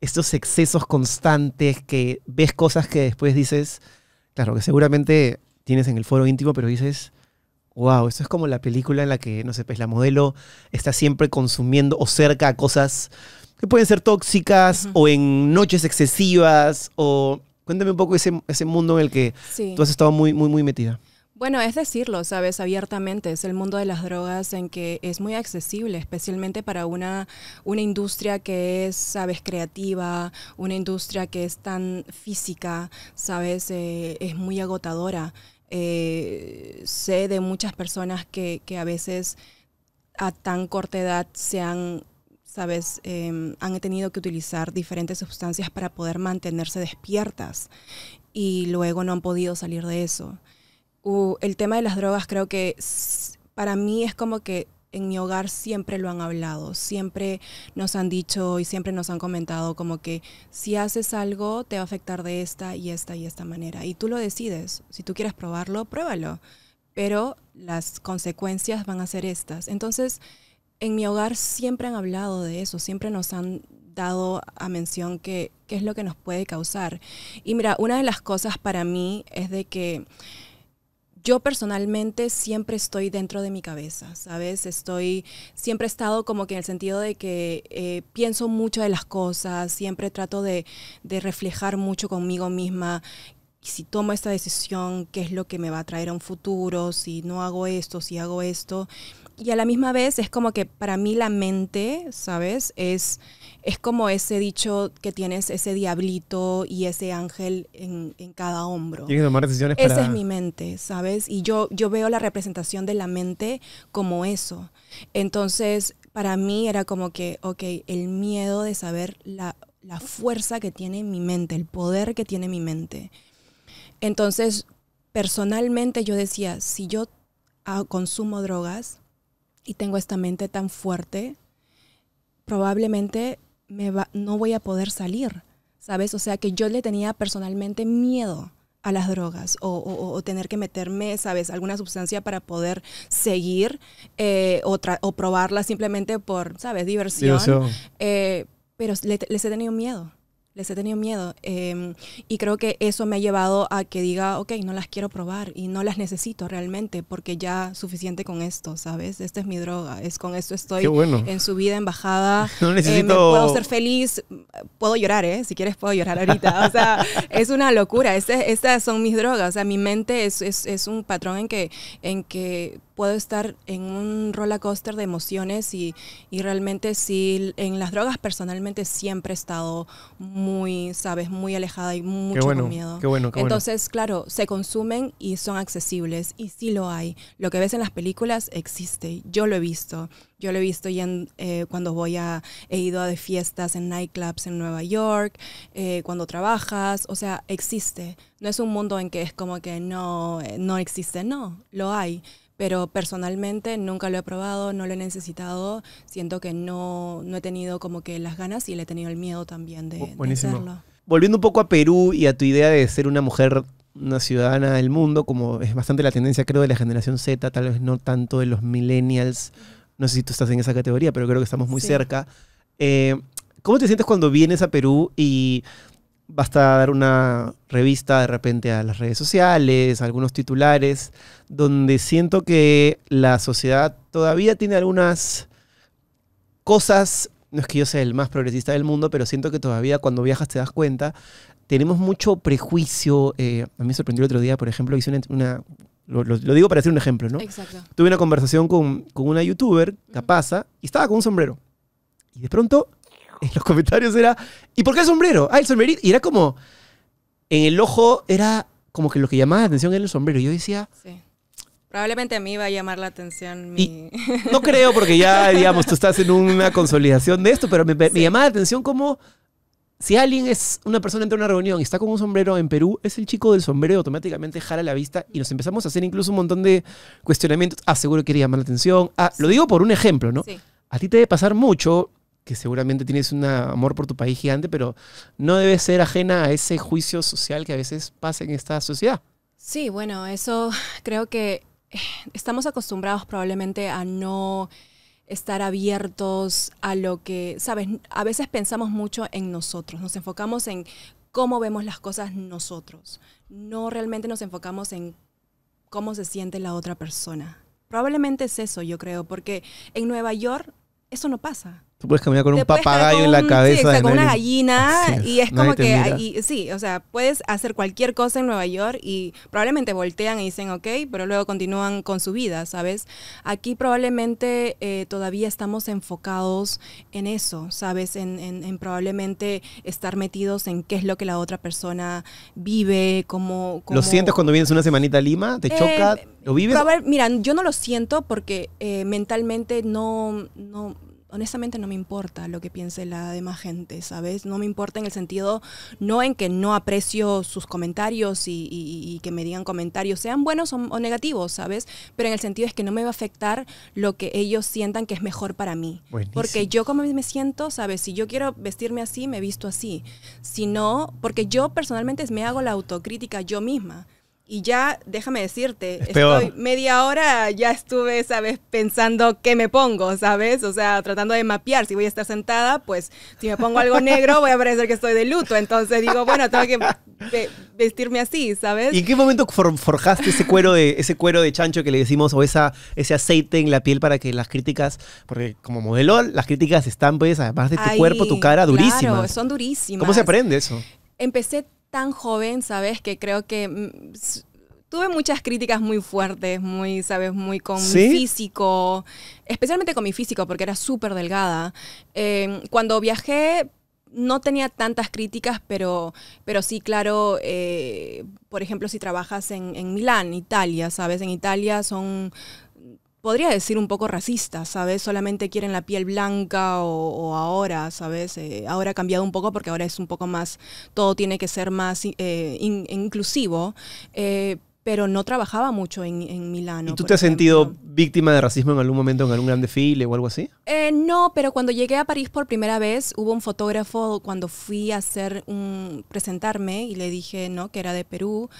estos excesos constantes que ves cosas que después dices, claro, que seguramente tienes en el foro íntimo, pero dices, Wow, eso es como la película en la que, no sé, pues la modelo está siempre consumiendo o cerca a cosas que pueden ser tóxicas o en noches excesivas o... Cuéntame un poco ese, ese mundo en el que tú has estado muy, muy, muy metida. Bueno, es decirlo, sabes, abiertamente, es el mundo de las drogas en que es muy accesible, especialmente para una, una industria que es, sabes, creativa, una industria que es tan física, sabes, eh, es muy agotadora. Eh, sé de muchas personas que, a veces a tan corta edad se han, sabes, em, han tenido que utilizar diferentes sustancias para poder mantenerse despiertas y luego no han podido salir de eso. el tema de las drogas creo que para mí es como que en mi hogar siempre lo han hablado, siempre nos han dicho y siempre nos han comentado como que si haces algo te va a afectar de esta y esta y esta manera. Y tú lo decides. Si tú quieres probarlo, pruébalo. Pero las consecuencias van a ser estas. Entonces, en mi hogar siempre han hablado de eso, siempre nos han dado a mención que, qué es lo que nos puede causar. Y mira, una de las cosas para mí es de que yo personalmente siempre estoy dentro de mi cabeza, ¿sabes? Estoy, siempre he estado como que en el sentido de que eh, pienso mucho de las cosas, siempre trato de, de reflejar mucho conmigo misma si tomo esta decisión, qué es lo que me va a traer a un futuro, si no hago esto, si hago esto. Y a la misma vez es como que para mí la mente, ¿sabes? Es es como ese dicho que tienes ese diablito y ese ángel en, cada hombro. Tienes que tomar decisiones Esa es mi mente, ¿sabes? Y yo, yo veo la representación de la mente como eso. Entonces, para mí era como que, ok, el miedo de saber la, la fuerza que tiene mi mente, el poder que tiene mi mente. Entonces, personalmente yo decía, si yo ah, consumo drogas y tengo esta mente tan fuerte, probablemente me va, no voy a poder salir, ¿sabes? O sea, que yo le tenía personalmente miedo a las drogas o, tener que meterme, ¿sabes?, alguna sustancia para poder seguir eh, o, o, probarla simplemente por, ¿sabes?, diversión. Eh, pero le les he tenido miedo. Les he tenido miedo. Em, y creo que eso me ha llevado a que diga, ok, no las quiero probar y no las necesito realmente porque ya suficiente con esto, ¿sabes? Esta es mi droga, es con esto estoy en subida, en bajada. No em, necesito... puedo ser feliz, puedo llorar, ¿eh? Si quieres puedo llorar ahorita. O sea, es una locura. Este, estas son mis drogas. O sea, mi mente es, un patrón en que, en que puedo estar en un roller coaster de emociones y, y, realmente sí, en las drogas personalmente siempre he estado muy, sabes, muy alejada y mucho con miedo. Qué bueno, Entonces, claro, se consumen y son accesibles y sí lo hay. Lo que ves en las películas existe, yo lo he visto. Yo lo he visto y eh, cuando voy a, he ido a de fiestas en nightclubs en Nueva York, eh, cuando trabajas, o sea, existe. No es un mundo en que es como que no, eh, no existe, no, lo hay pero personalmente nunca lo he probado, no lo he necesitado, siento que no, he tenido como que las ganas y le he tenido el miedo también de, hacerlo. Volviendo un poco a Perú y a tu idea de ser una mujer una ciudadana del mundo, como es bastante la tendencia, creo, de la generación Z, tal vez no tanto de los millennials. No sé si tú estás en esa categoría, pero creo que estamos muy cerca. Eh, ¿Cómo te sientes cuando vienes a Perú y Basta dar una revista de repente a las redes sociales, algunos titulares, donde siento que la sociedad todavía tiene algunas cosas, no es que yo sea el más progresista del mundo, pero siento que todavía cuando viajas te das cuenta, tenemos mucho prejuicio. Eh, a mí me sorprendió el otro día, por ejemplo, hice una, lo, digo para hacer un ejemplo, ¿no? Exacto. Tuve una conversación con, con una youtuber, pasa ¿ah? y estaba con un sombrero. Y de pronto en los comentarios era, ¿y por qué el sombrero? Ah, el sombrerito. Y era como, en el ojo era como que lo que llamaba la atención era el sombrero. Y yo decía... Sí. Probablemente a mí va a llamar la atención mi... no creo porque ya, digamos, tú estás en una consolidación de esto, pero me, llamaba la atención como si alguien es una persona entre una reunión y está con un sombrero en Perú, es el chico del sombrero automáticamente jala la vista y nos empezamos a hacer incluso un montón de cuestionamientos. Ah, seguro quiere llamar la atención. Ah, lo digo por un ejemplo, ¿no? A ti te debe pasar mucho, que seguramente tienes un amor por tu país gigante, pero no debes ser ajena a ese juicio social que a veces pasa en esta sociedad. Sí, bueno, eso creo que eh, estamos acostumbrados probablemente a no estar abiertos a lo que, sabes, a veces pensamos mucho en nosotros, nos enfocamos en cómo vemos las cosas nosotros, no realmente nos enfocamos en cómo se siente la otra persona. Probablemente es eso, yo creo, porque en Nueva York eso no pasa puedes caminar con un papagayo en la cabeza. Sí, con una gallina. y es como que. sí, o sea, puedes hacer cualquier cosa en Nueva York y probablemente voltean y dicen, ok, pero luego continúan con su vida, ¿sabes? Aquí probablemente eh, todavía estamos enfocados en eso, ¿sabes? En, probablemente estar metidos en qué es lo que la otra persona vive, cómo. ¿Lo sientes cuando vienes una semanita a Lima? ¿Te eh, choca? ¿Lo vives? miran mira, yo no lo siento porque eh, mentalmente no, no honestamente no me importa lo que piense la demás gente, ¿sabes? No me importa en el sentido, no en que no aprecio sus comentarios y, que me digan comentarios, sean buenos o, negativos, ¿sabes? Pero en el sentido es que no me va a afectar lo que ellos sientan que es mejor para mí. Porque yo como me siento, ¿sabes? Si yo quiero vestirme así, me visto así. Si no, porque yo personalmente me hago la autocrítica yo misma. Y ya, déjame decirte, estoy media hora, ya estuve, ¿sabes? Pensando qué me pongo, ¿sabes? O sea, tratando de mapear. Si voy a estar sentada, pues si me pongo algo negro, voy a parecer que estoy de luto. Entonces digo, bueno, tengo que vestirme así, ¿sabes? ¿Y en qué momento forjaste ese cuero, de, ese cuero de chancho que le decimos o esa, ese aceite en la piel para que las críticas, porque como modelo, las críticas están, pues, además de tu cuerpo, tu cara, durísimas? Claro, son durísimas. ¿Cómo se aprende eso? Empecé tan joven, ¿sabes? Que creo que mm, tuve muchas críticas muy fuertes, muy, ¿sabes? Muy con mi físico, especialmente con mi físico, porque era súper delgada. Em, cuando viajé, no tenía tantas críticas, pero, pero sí, claro, eh, por ejemplo, si trabajas en, en Milán, Italia, ¿sabes? En Italia son, podría decir un poco racista, ¿sabes? Solamente quieren la piel blanca o, ahora, ¿sabes? Eh, ahora ha cambiado un poco porque ahora es un poco más, todo tiene que ser más eh, inclusivo, eh, pero no trabajaba mucho en, en Milano. ¿Y tú te has sentido víctima de racismo en algún momento, en algún gran desfile o algo así? Eh, no, pero cuando llegué a París por primera vez, hubo un fotógrafo cuando fui a hacer un, presentarme y le dije ¿no? que era de Perú,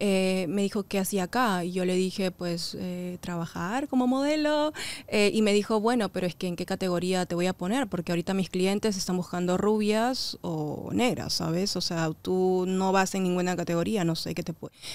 eh, me dijo, ¿qué hacía acá? Y yo le dije, pues, eh, trabajar como modelo. y me dijo, bueno, pero es que en qué categoría te voy a poner, porque ahorita mis clientes están buscando rubias o negras, ¿sabes? O sea, tú no vas en ninguna categoría, no sé qué te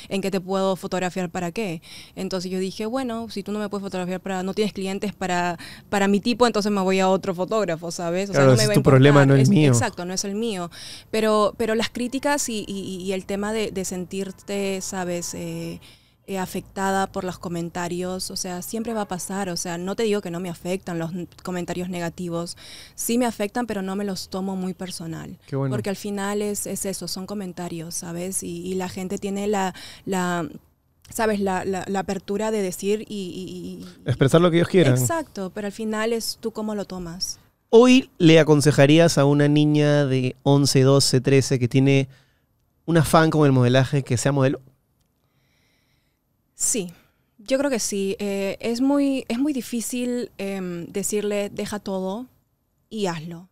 en qué te puedo fotografiar para qué. Entonces yo dije, bueno, si tú no me puedes fotografiar para, no tienes clientes para, para mi tipo, entonces me voy a otro fotógrafo, ¿sabes? O sea, no es tu problema, no es, mío. Exacto, no es el mío. Pero, pero las críticas y, el tema de, de sentirte, ¿sabes? Eh, eh, afectada por los comentarios, o sea, siempre va a pasar, o sea, no te digo que no me afectan los comentarios negativos, sí me afectan, pero no me los tomo muy personal, porque al final es, eso, son comentarios, ¿sabes? Y, la gente tiene la... la ¿Sabes? La, la, apertura de decir y, y... Expresar lo que ellos quieran. Exacto, pero al final es tú cómo lo tomas. Hoy le aconsejarías a una niña de 11, 12, 13 que tiene un afán con el modelaje que sea modelo. Sí, yo creo que sí. Eh, es, muy, es muy difícil em, decirle deja todo y hazlo,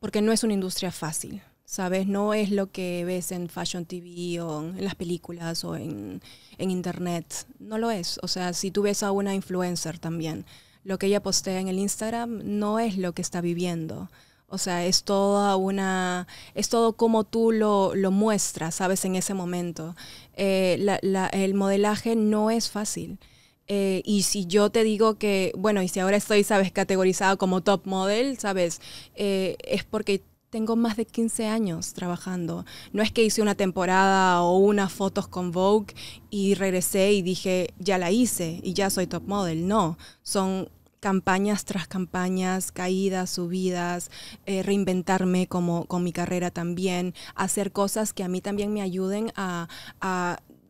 porque no es una industria fácil, ¿sabes? No es lo que ves en Fashion TV o en las películas o en, Internet, no lo es. O sea, si tú ves a una influencer también, lo que ella postea en el Instagram no es lo que está viviendo. O sea, es toda una, es todo como tú lo, lo muestras, ¿sabes? En ese momento. Eh, la, el modelaje no es fácil. Eh, y si yo te digo que, bueno, y si ahora estoy, sabes, categorizado como top model, sabes, eh, es porque tengo más de 15 años trabajando. No es que hice una temporada o unas fotos con Vogue y regresé y dije, ya la hice y ya soy top model. No, son campañas tras campañas, caídas, subidas, eh, reinventarme como con mi carrera también, hacer cosas que a mí también me ayuden a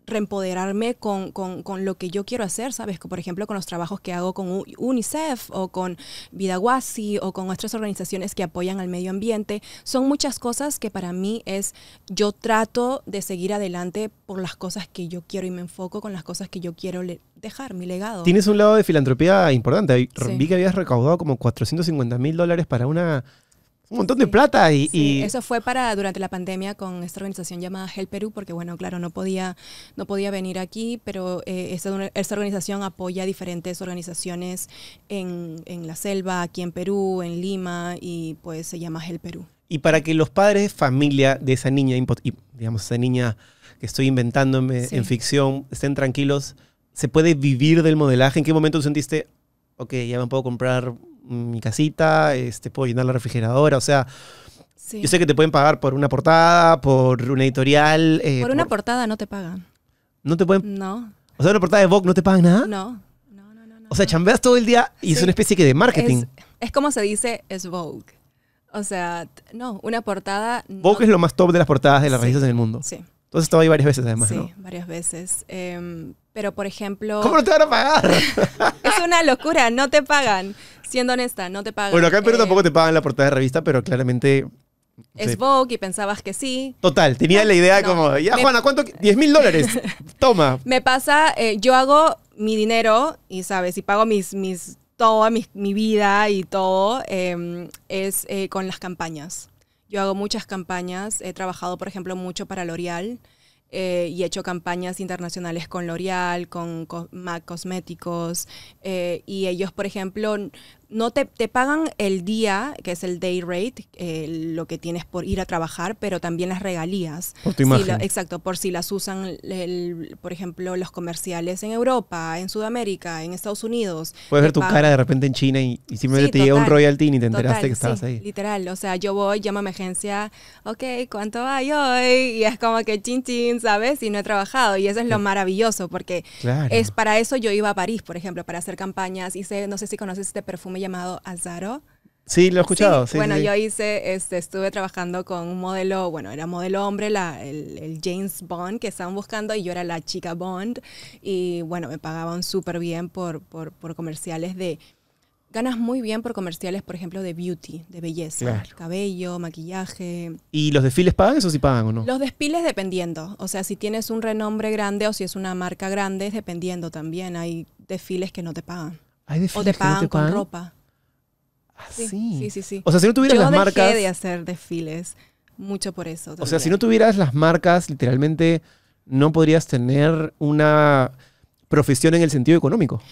reempoderarme con, con, con, lo que yo quiero hacer, ¿sabes? Por ejemplo, con los trabajos que hago con UNICEF o con Vida Guasi o con otras organizaciones que apoyan al medio ambiente. Son muchas cosas que para mí es, yo trato de seguir adelante por las cosas que yo quiero y me enfoco con las cosas que yo quiero dejar, mi legado. Tienes un lado de filantropía importante. Vi que habías recaudado como 450 mil dólares para una un montón de plata y, Eso fue para durante la pandemia con esta organización llamada Help Perú, porque bueno, claro, no podía, no podía venir aquí, pero eh, esta, organización apoya a diferentes organizaciones en, la selva, aquí en Perú, en Lima, y pues se llama Help Perú. Y para que los padres de familia de esa niña, digamos, esa niña que estoy inventándome en ficción, estén tranquilos, ¿se puede vivir del modelaje? ¿En qué momento tú sentiste, ok, ya me puedo comprar mi casita, este, puedo llenar la refrigeradora, o sea, yo sé que te pueden pagar por una portada, por una editorial. Eh, por una portada no te pagan. ¿No te pueden? No. O sea, una portada de Vogue no te pagan nada. No. o sea, chambeas todo el día y es una especie que de marketing. Es, como se dice, es Vogue. O sea, no, una portada... Vogue es lo más top de las portadas de las revistas en el mundo. Sí. Entonces estaba ahí varias veces además, Sí, varias veces. Em, pero, por ejemplo... ¿Cómo no te van a pagar? es una locura, no te pagan. Siendo honesta, no te pagan. Bueno, acá en Perú eh, tampoco te pagan la portada de revista, pero claramente... Es y pensabas que sí. Total, tenía la idea como, ya Juana, ¿cuánto? 10 mil dólares. Toma. Me pasa, eh, yo hago mi dinero y, ¿sabes? Y pago mis, mis toda mi, vida y todo, em, es eh, con las campañas. Yo hago muchas campañas. He trabajado, por ejemplo, mucho para L'Oreal. Eh, y he hecho campañas internacionales con L'Oreal, con, MAC Cosméticos, eh, y ellos, por ejemplo, no te, pagan el día, que es el day rate, eh, lo que tienes por ir a trabajar, pero también las regalías. Por exacto, por si las usan, por ejemplo, los comerciales en Europa, en Sudamérica, en Estados Unidos. Puedes ver tu cara de repente en China y, y simplemente llega un royalty y te enteraste que estabas ahí. Literal, o sea, yo voy, llamo a mi agencia, ok, ¿cuánto hay hoy? Y es como que chin chin, ¿sabes? Y no he trabajado. Y eso es lo maravilloso, porque es para eso yo iba a París, por ejemplo, para hacer campañas. sé, no sé si conoces este perfume llamado Azaro. Sí, lo he escuchado. bueno, yo hice, este, estuve trabajando con un modelo, bueno, era modelo hombre, la, el, James Bond que estaban buscando y yo era la chica Bond y bueno, me pagaban súper bien por, comerciales de... Ganas muy bien por comerciales, por ejemplo, de beauty, de belleza, cabello, maquillaje. ¿Y los desfiles pagan eso si pagan o no? Los desfiles dependiendo, o sea, si tienes un renombre grande o si es una marca grande, dependiendo también, hay desfiles que no te pagan. Hay desfiles o te pagan, con ropa. Así. Ah, sí, sí, sí. O sea, si no tuvieras las marcas. Yo de hacer desfiles mucho por eso. O sea, si no tuvieras las marcas, literalmente no podrías tener una profesión en el sentido económico.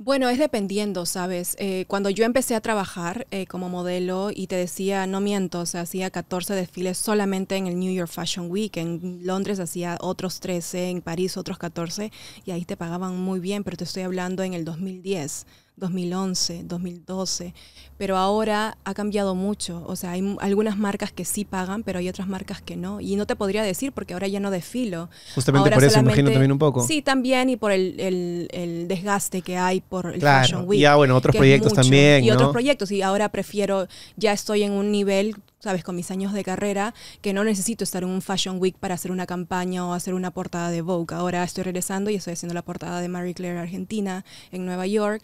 Bueno, es dependiendo, ¿sabes? Eh, cuando yo empecé a trabajar eh, como modelo y te decía, no miento, o sea, hacía 14 desfiles solamente en el New York Fashion Week, en Londres hacía otros 13, en París otros 14, y ahí te pagaban muy bien, pero te estoy hablando en el 2010. 2011, 2012, pero ahora ha cambiado mucho. O sea, hay algunas marcas que sí pagan, pero hay otras marcas que no. Y no te podría decir porque ahora ya no desfilo. Justamente por eso, imagino también un poco. Sí, también y por el, desgaste que hay por el Fashion Week. Ya, ah, bueno, otros proyectos también. Y otros proyectos. Y ahora prefiero, ya estoy en un nivel sabes, con mis años de carrera, que no necesito estar en un Fashion Week para hacer una campaña o hacer una portada de Vogue. Ahora estoy regresando y estoy haciendo la portada de Marie Claire Argentina en Nueva York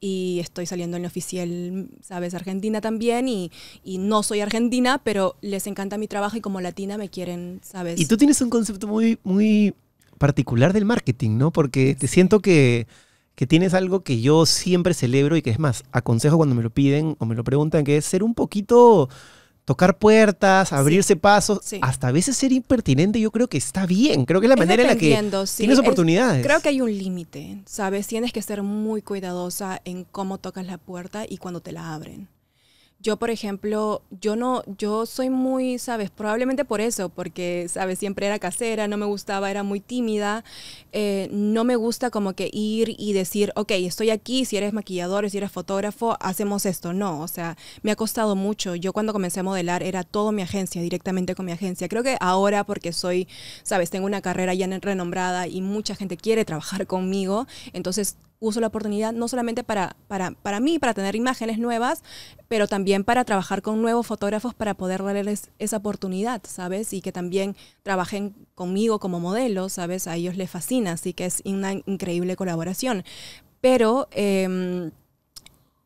y estoy saliendo en oficial, sabes, Argentina también y, no soy argentina, pero les encanta mi trabajo y como latina me quieren, sabes. Y tú tienes un concepto muy, muy particular del marketing, ¿no? Porque te siento que, que tienes algo que yo siempre celebro y que es más, aconsejo cuando me lo piden o me lo preguntan, que es ser un poquito tocar puertas, abrirse pasos, hasta a veces ser impertinente, yo creo que está bien. Creo que es la manera en la que tienes oportunidades. creo que hay un límite, ¿sabes? Tienes que ser muy cuidadosa en cómo tocas la puerta y cuando te la abren. Yo, por ejemplo, yo no, yo soy muy, ¿sabes? Probablemente por eso, porque, ¿sabes? Siempre era casera, no me gustaba, era muy tímida. Eh, no me gusta como que ir y decir, ok, estoy aquí, si eres maquillador, si eres fotógrafo, hacemos esto. No, o sea, me ha costado mucho. Yo cuando comencé a modelar era todo mi agencia, directamente con mi agencia. Creo que ahora, porque soy, ¿sabes? Tengo una carrera ya renombrada y mucha gente quiere trabajar conmigo, entonces uso la oportunidad no solamente para, para, mí, para tener imágenes nuevas, pero también para trabajar con nuevos fotógrafos para poder darles esa oportunidad, ¿sabes? Y que también trabajen conmigo como modelo, ¿sabes? A ellos les fascina, así que es una increíble colaboración. Pero... Em,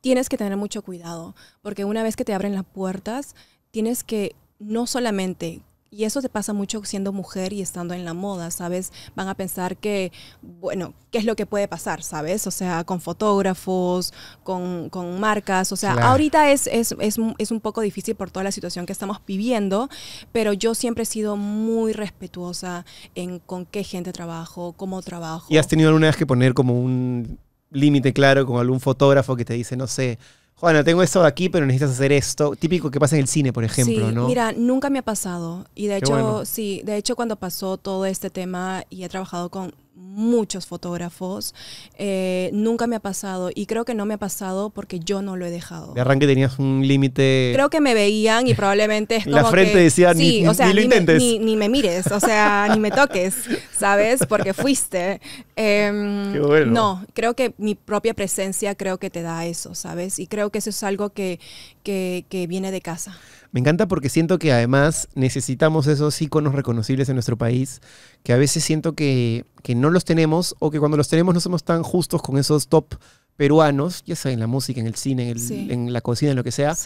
tienes que tener mucho cuidado, porque una vez que te abren las puertas, tienes que no solamente y eso te pasa mucho siendo mujer y estando en la moda, ¿sabes? Van a pensar que, bueno, ¿qué es lo que puede pasar, ¿sabes? O sea, con fotógrafos, con, con marcas, o sea, ahorita es, es, es, es, un poco difícil por toda la situación que estamos viviendo, pero yo siempre he sido muy respetuosa en con qué gente trabajo, cómo trabajo. ¿Y has tenido alguna vez que poner como un límite claro con algún fotógrafo que te dice, no sé, Juana, tengo esto aquí, pero necesitas hacer esto. Típico que pasa en el cine, por ejemplo, sí, ¿no? Mira, nunca me ha pasado. Y de hecho, sí, de hecho, cuando pasó todo este tema y he trabajado con muchos fotógrafos. Eh, nunca me ha pasado y creo que no me ha pasado porque yo no lo he dejado. De arranque tenías un límite. Creo que me veían y probablemente es como La frente decía, ni, lo intentes. ni, me mires, o sea, ni me toques, ¿sabes? Porque fuiste. Em, no, creo que mi propia presencia creo que te da eso, ¿sabes? Y creo que eso es algo que, que, que viene de casa. Me encanta porque siento que además necesitamos esos iconos reconocibles en nuestro país, que a veces siento que, que no los tenemos o que cuando los tenemos no somos tan justos con esos top peruanos, ya sea en la música, en el cine, en, la cocina, en lo que sea,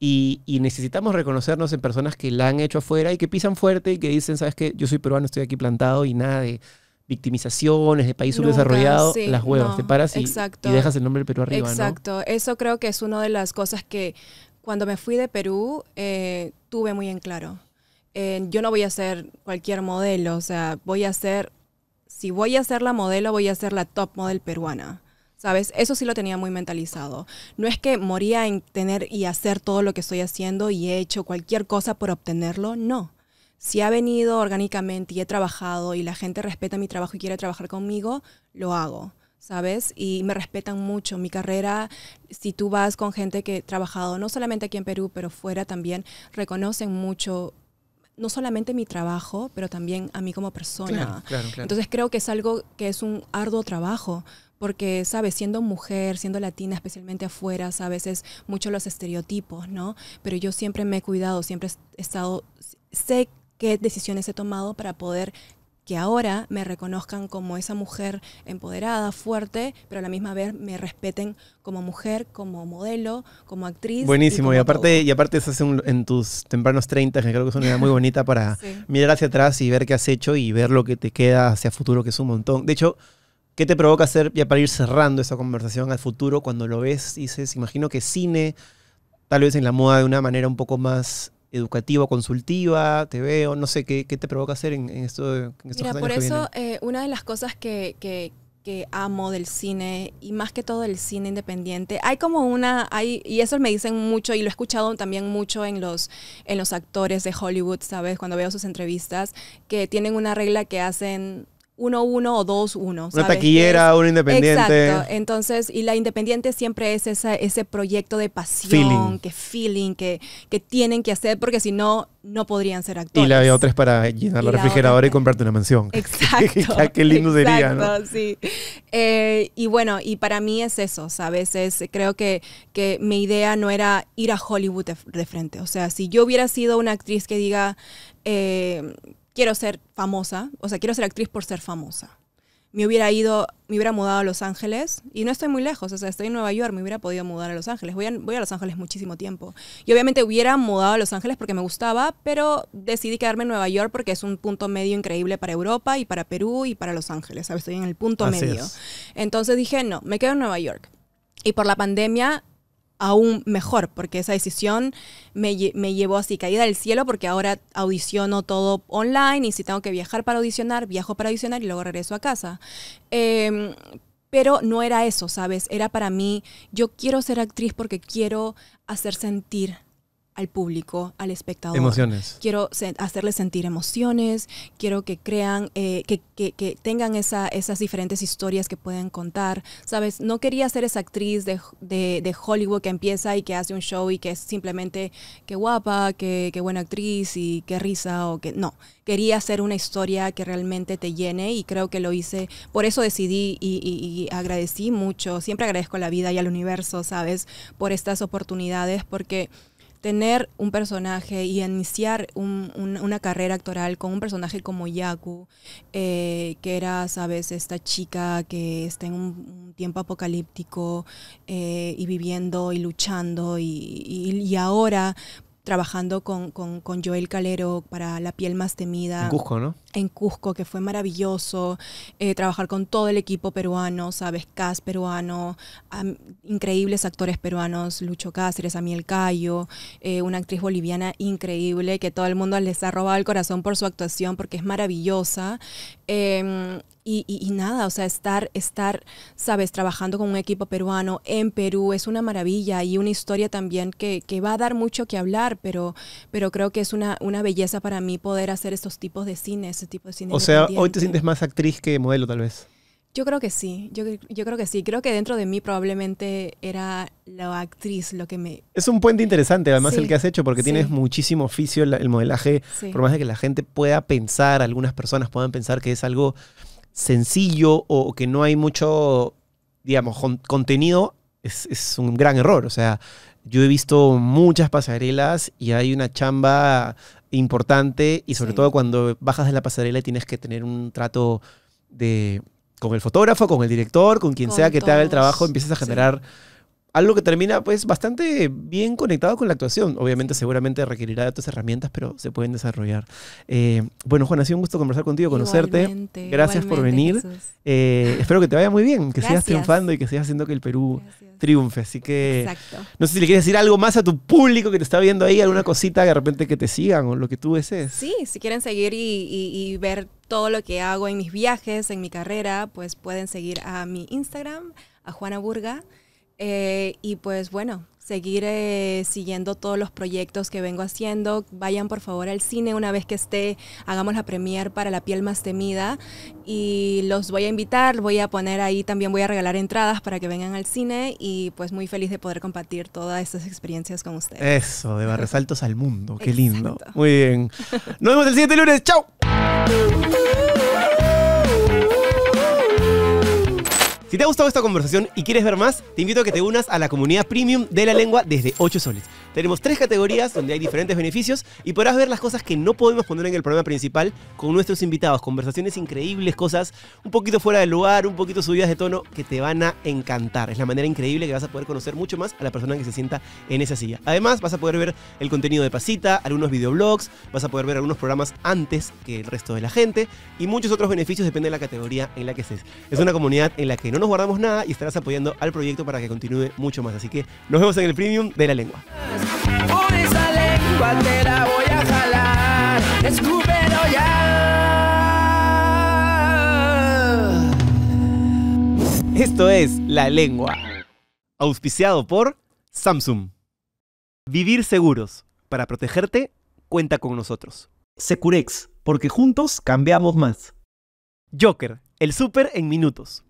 y, necesitamos reconocernos en personas que la han hecho afuera y que pisan fuerte y que dicen, sabes que yo soy peruano, estoy aquí plantado y nada de victimizaciones de país subdesarrollado, las huevas, te paras y, dejas el nombre del Perú arriba. Exacto, eso creo que es una de las cosas que cuando me fui de Perú, eh, tuve muy en claro, eh, yo no voy a ser cualquier modelo, o sea, voy a ser, si voy a ser la modelo, voy a ser la top model peruana. ¿Sabes? Eso sí lo tenía muy mentalizado. No es que moría en tener y hacer todo lo que estoy haciendo y he hecho cualquier cosa por obtenerlo, no. Si ha venido orgánicamente y he trabajado y la gente respeta mi trabajo y quiere trabajar conmigo, lo hago. ¿sabes? Y me respetan mucho. Mi carrera, si tú vas con gente que ha trabajado no solamente aquí en Perú, pero fuera también, reconocen mucho no solamente mi trabajo, pero también a mí como persona. Entonces creo que es algo que es un arduo trabajo, porque, ¿sabes? Siendo mujer, siendo latina, especialmente afuera, a veces muchos los estereotipos, ¿no? Pero yo siempre me he cuidado, siempre he estado, sé qué decisiones he tomado para poder que ahora me reconozcan como esa mujer empoderada, fuerte, pero a la misma vez me respeten como mujer, como modelo, como actriz. Buenísimo, y, aparte, y aparte hace un, en tus tempranos 30, que creo que es una idea muy bonita para mirar hacia atrás y ver qué has hecho y ver lo que te queda hacia futuro, que es un montón. De hecho, ¿Qué te provoca hacer, ya para ir cerrando esa conversación al futuro, cuando lo ves, dices, imagino que cine, tal vez en la moda de una manera un poco más educativa, consultiva, te veo, no sé, ¿qué, qué te provoca hacer en, en esto? Mira, por eso eh, una de las cosas que, que, amo del cine y más que todo del cine independiente, hay como una, hay, y eso me dicen mucho y lo he escuchado también mucho en los, en los actores de Hollywood, ¿sabes? Cuando veo sus entrevistas, que tienen una regla que hacen uno, uno o 2-1. Una taquillera, una independiente. Exacto. Entonces, y la independiente siempre es ese proyecto de pasión, que feeling, que, que tienen que hacer, porque si no, no podrían ser actores. Y la otra es para llenar la refrigeradora y comprarte una mansión. Exacto. Qué lindo sería, ¿no? sí. Eh, y bueno, y para mí es eso, a veces creo que, que mi idea no era ir a Hollywood de, frente. O sea, si yo hubiera sido una actriz que diga... Eh, quiero ser famosa, o sea, quiero ser actriz por ser famosa. Me hubiera ido, me hubiera mudado a Los Ángeles y no estoy muy lejos, o sea, estoy en Nueva York, me hubiera podido mudar a Los Ángeles. Voy a, voy a Los Ángeles muchísimo tiempo. Y obviamente hubiera mudado a Los Ángeles porque me gustaba, pero decidí quedarme en Nueva York porque es un punto medio increíble para Europa y para Perú y para Los Ángeles, ¿sabes? Estoy en el punto medio. Entonces dije, no, me quedo en Nueva York. Y por la pandemia aún mejor, porque esa decisión me, llevó así, caída del cielo, porque ahora audiciono todo online y si tengo que viajar para audicionar, viajo para audicionar y luego regreso a casa. Em, pero no era eso, ¿sabes? Era para mí, yo quiero ser actriz porque quiero hacer sentir al público, al espectador. Emociones. Quiero hacerles sentir emociones, quiero que crean, eh, que, que, tengan esas diferentes historias que pueden contar. Sabes, no quería ser esa actriz de, Hollywood que empieza y que hace un show y que es simplemente qué guapa, qué, buena actriz y qué risa o que no. Quería hacer una historia que realmente te llene y creo que lo hice. Por eso decidí y, y agradecí mucho. Siempre agradezco a la vida y al universo, ¿sabes? Por estas oportunidades porque tener un personaje y iniciar una carrera actoral con un personaje como Yaku, eh, que era, sabes, esta chica que está en un, tiempo apocalíptico eh, y viviendo y luchando y, ahora trabajando con, Joel Calero para La piel más temida. En Cusco, ¿no? en Cusco, que fue maravilloso, eh, trabajar con todo el equipo peruano, sabes, Cas peruano, increíbles actores peruanos, Lucho Cáceres, Amiel Cayo, eh, una actriz boliviana increíble que todo el mundo les ha robado el corazón por su actuación porque es maravillosa. Em, y, nada, o sea, estar, estar, sabes, trabajando con un equipo peruano en Perú es una maravilla y una historia también que, va a dar mucho que hablar, pero, pero creo que es una belleza para mí poder hacer estos tipos de cines o sea, hoy te sientes más actriz que modelo tal vez. Yo creo que sí, yo, creo que sí. Creo que dentro de mí probablemente era la actriz lo que me... Es un puente interesante, además el que has hecho, porque tienes muchísimo oficio el, modelaje, por más de que la gente pueda pensar, algunas personas puedan pensar que es algo sencillo o que no hay mucho, digamos, contenido, es, es un gran error. O sea, yo he visto muchas pasarelas y hay una chamba importante y sobre todo cuando bajas de la pasarela tienes que tener un trato de con el fotógrafo, con el director, con quien sea que te haga el trabajo, empiezas a generar algo que termina pues bastante bien conectado con la actuación. Obviamente seguramente requerirá de otras herramientas, pero se pueden desarrollar. Eh, bueno, Juan, ha sido un gusto conversar contigo, conocerte. Gracias por venir. Eh, espero que te vaya muy bien, que sigas triunfando y que sigas haciendo que el Perú triunfe. Así que Exacto. no sé si le quieres decir algo más a tu público que te está viendo ahí, alguna cosita que de repente que te sigan o lo que tú desees. Sí, si quieren seguir y, y ver todo lo que hago en mis viajes, en mi carrera, pues pueden seguir a mi Instagram, a Juana Burga. Eh, y pues bueno, seguir eh, siguiendo todos los proyectos que vengo haciendo. Vayan por favor al cine una vez que esté, hagamos la premier para La piel más temida y los voy a invitar, voy a poner ahí también, voy a regalar entradas para que vengan al cine y pues muy feliz de poder compartir todas estas experiencias con ustedes. Eso, de Barresaltos al mundo, qué lindo. Muy bien. Nos vemos el siguiente lunes, chao. Si te ha gustado esta conversación y quieres ver más, te invito a que te unas a la comunidad premium de la lengua desde 8 soles. Tenemos tres categorías donde hay diferentes beneficios y podrás ver las cosas que no podemos poner en el programa principal con nuestros invitados. Conversaciones increíbles, cosas un poquito fuera de lugar, un poquito subidas de tono que te van a encantar. Es la manera increíble que vas a poder conocer mucho más a la persona que se sienta en esa silla. Además, vas a poder ver el contenido de Pasita, algunos videoblogs, vas a poder ver algunos programas antes que el resto de la gente y muchos otros beneficios depende de la categoría en la que estés. Es una comunidad en la que no nos guardamos nada y estarás apoyando al proyecto para que continúe mucho más. Así que nos vemos en el premium de la lengua. Con esa lengua voy a jalar. Escúpelo ya. Esto es La Lengua. Auspiciado por Samsung. Vivir seguros. Para protegerte, cuenta con nosotros. Securex, porque juntos cambiamos más. Joker, el súper en minutos.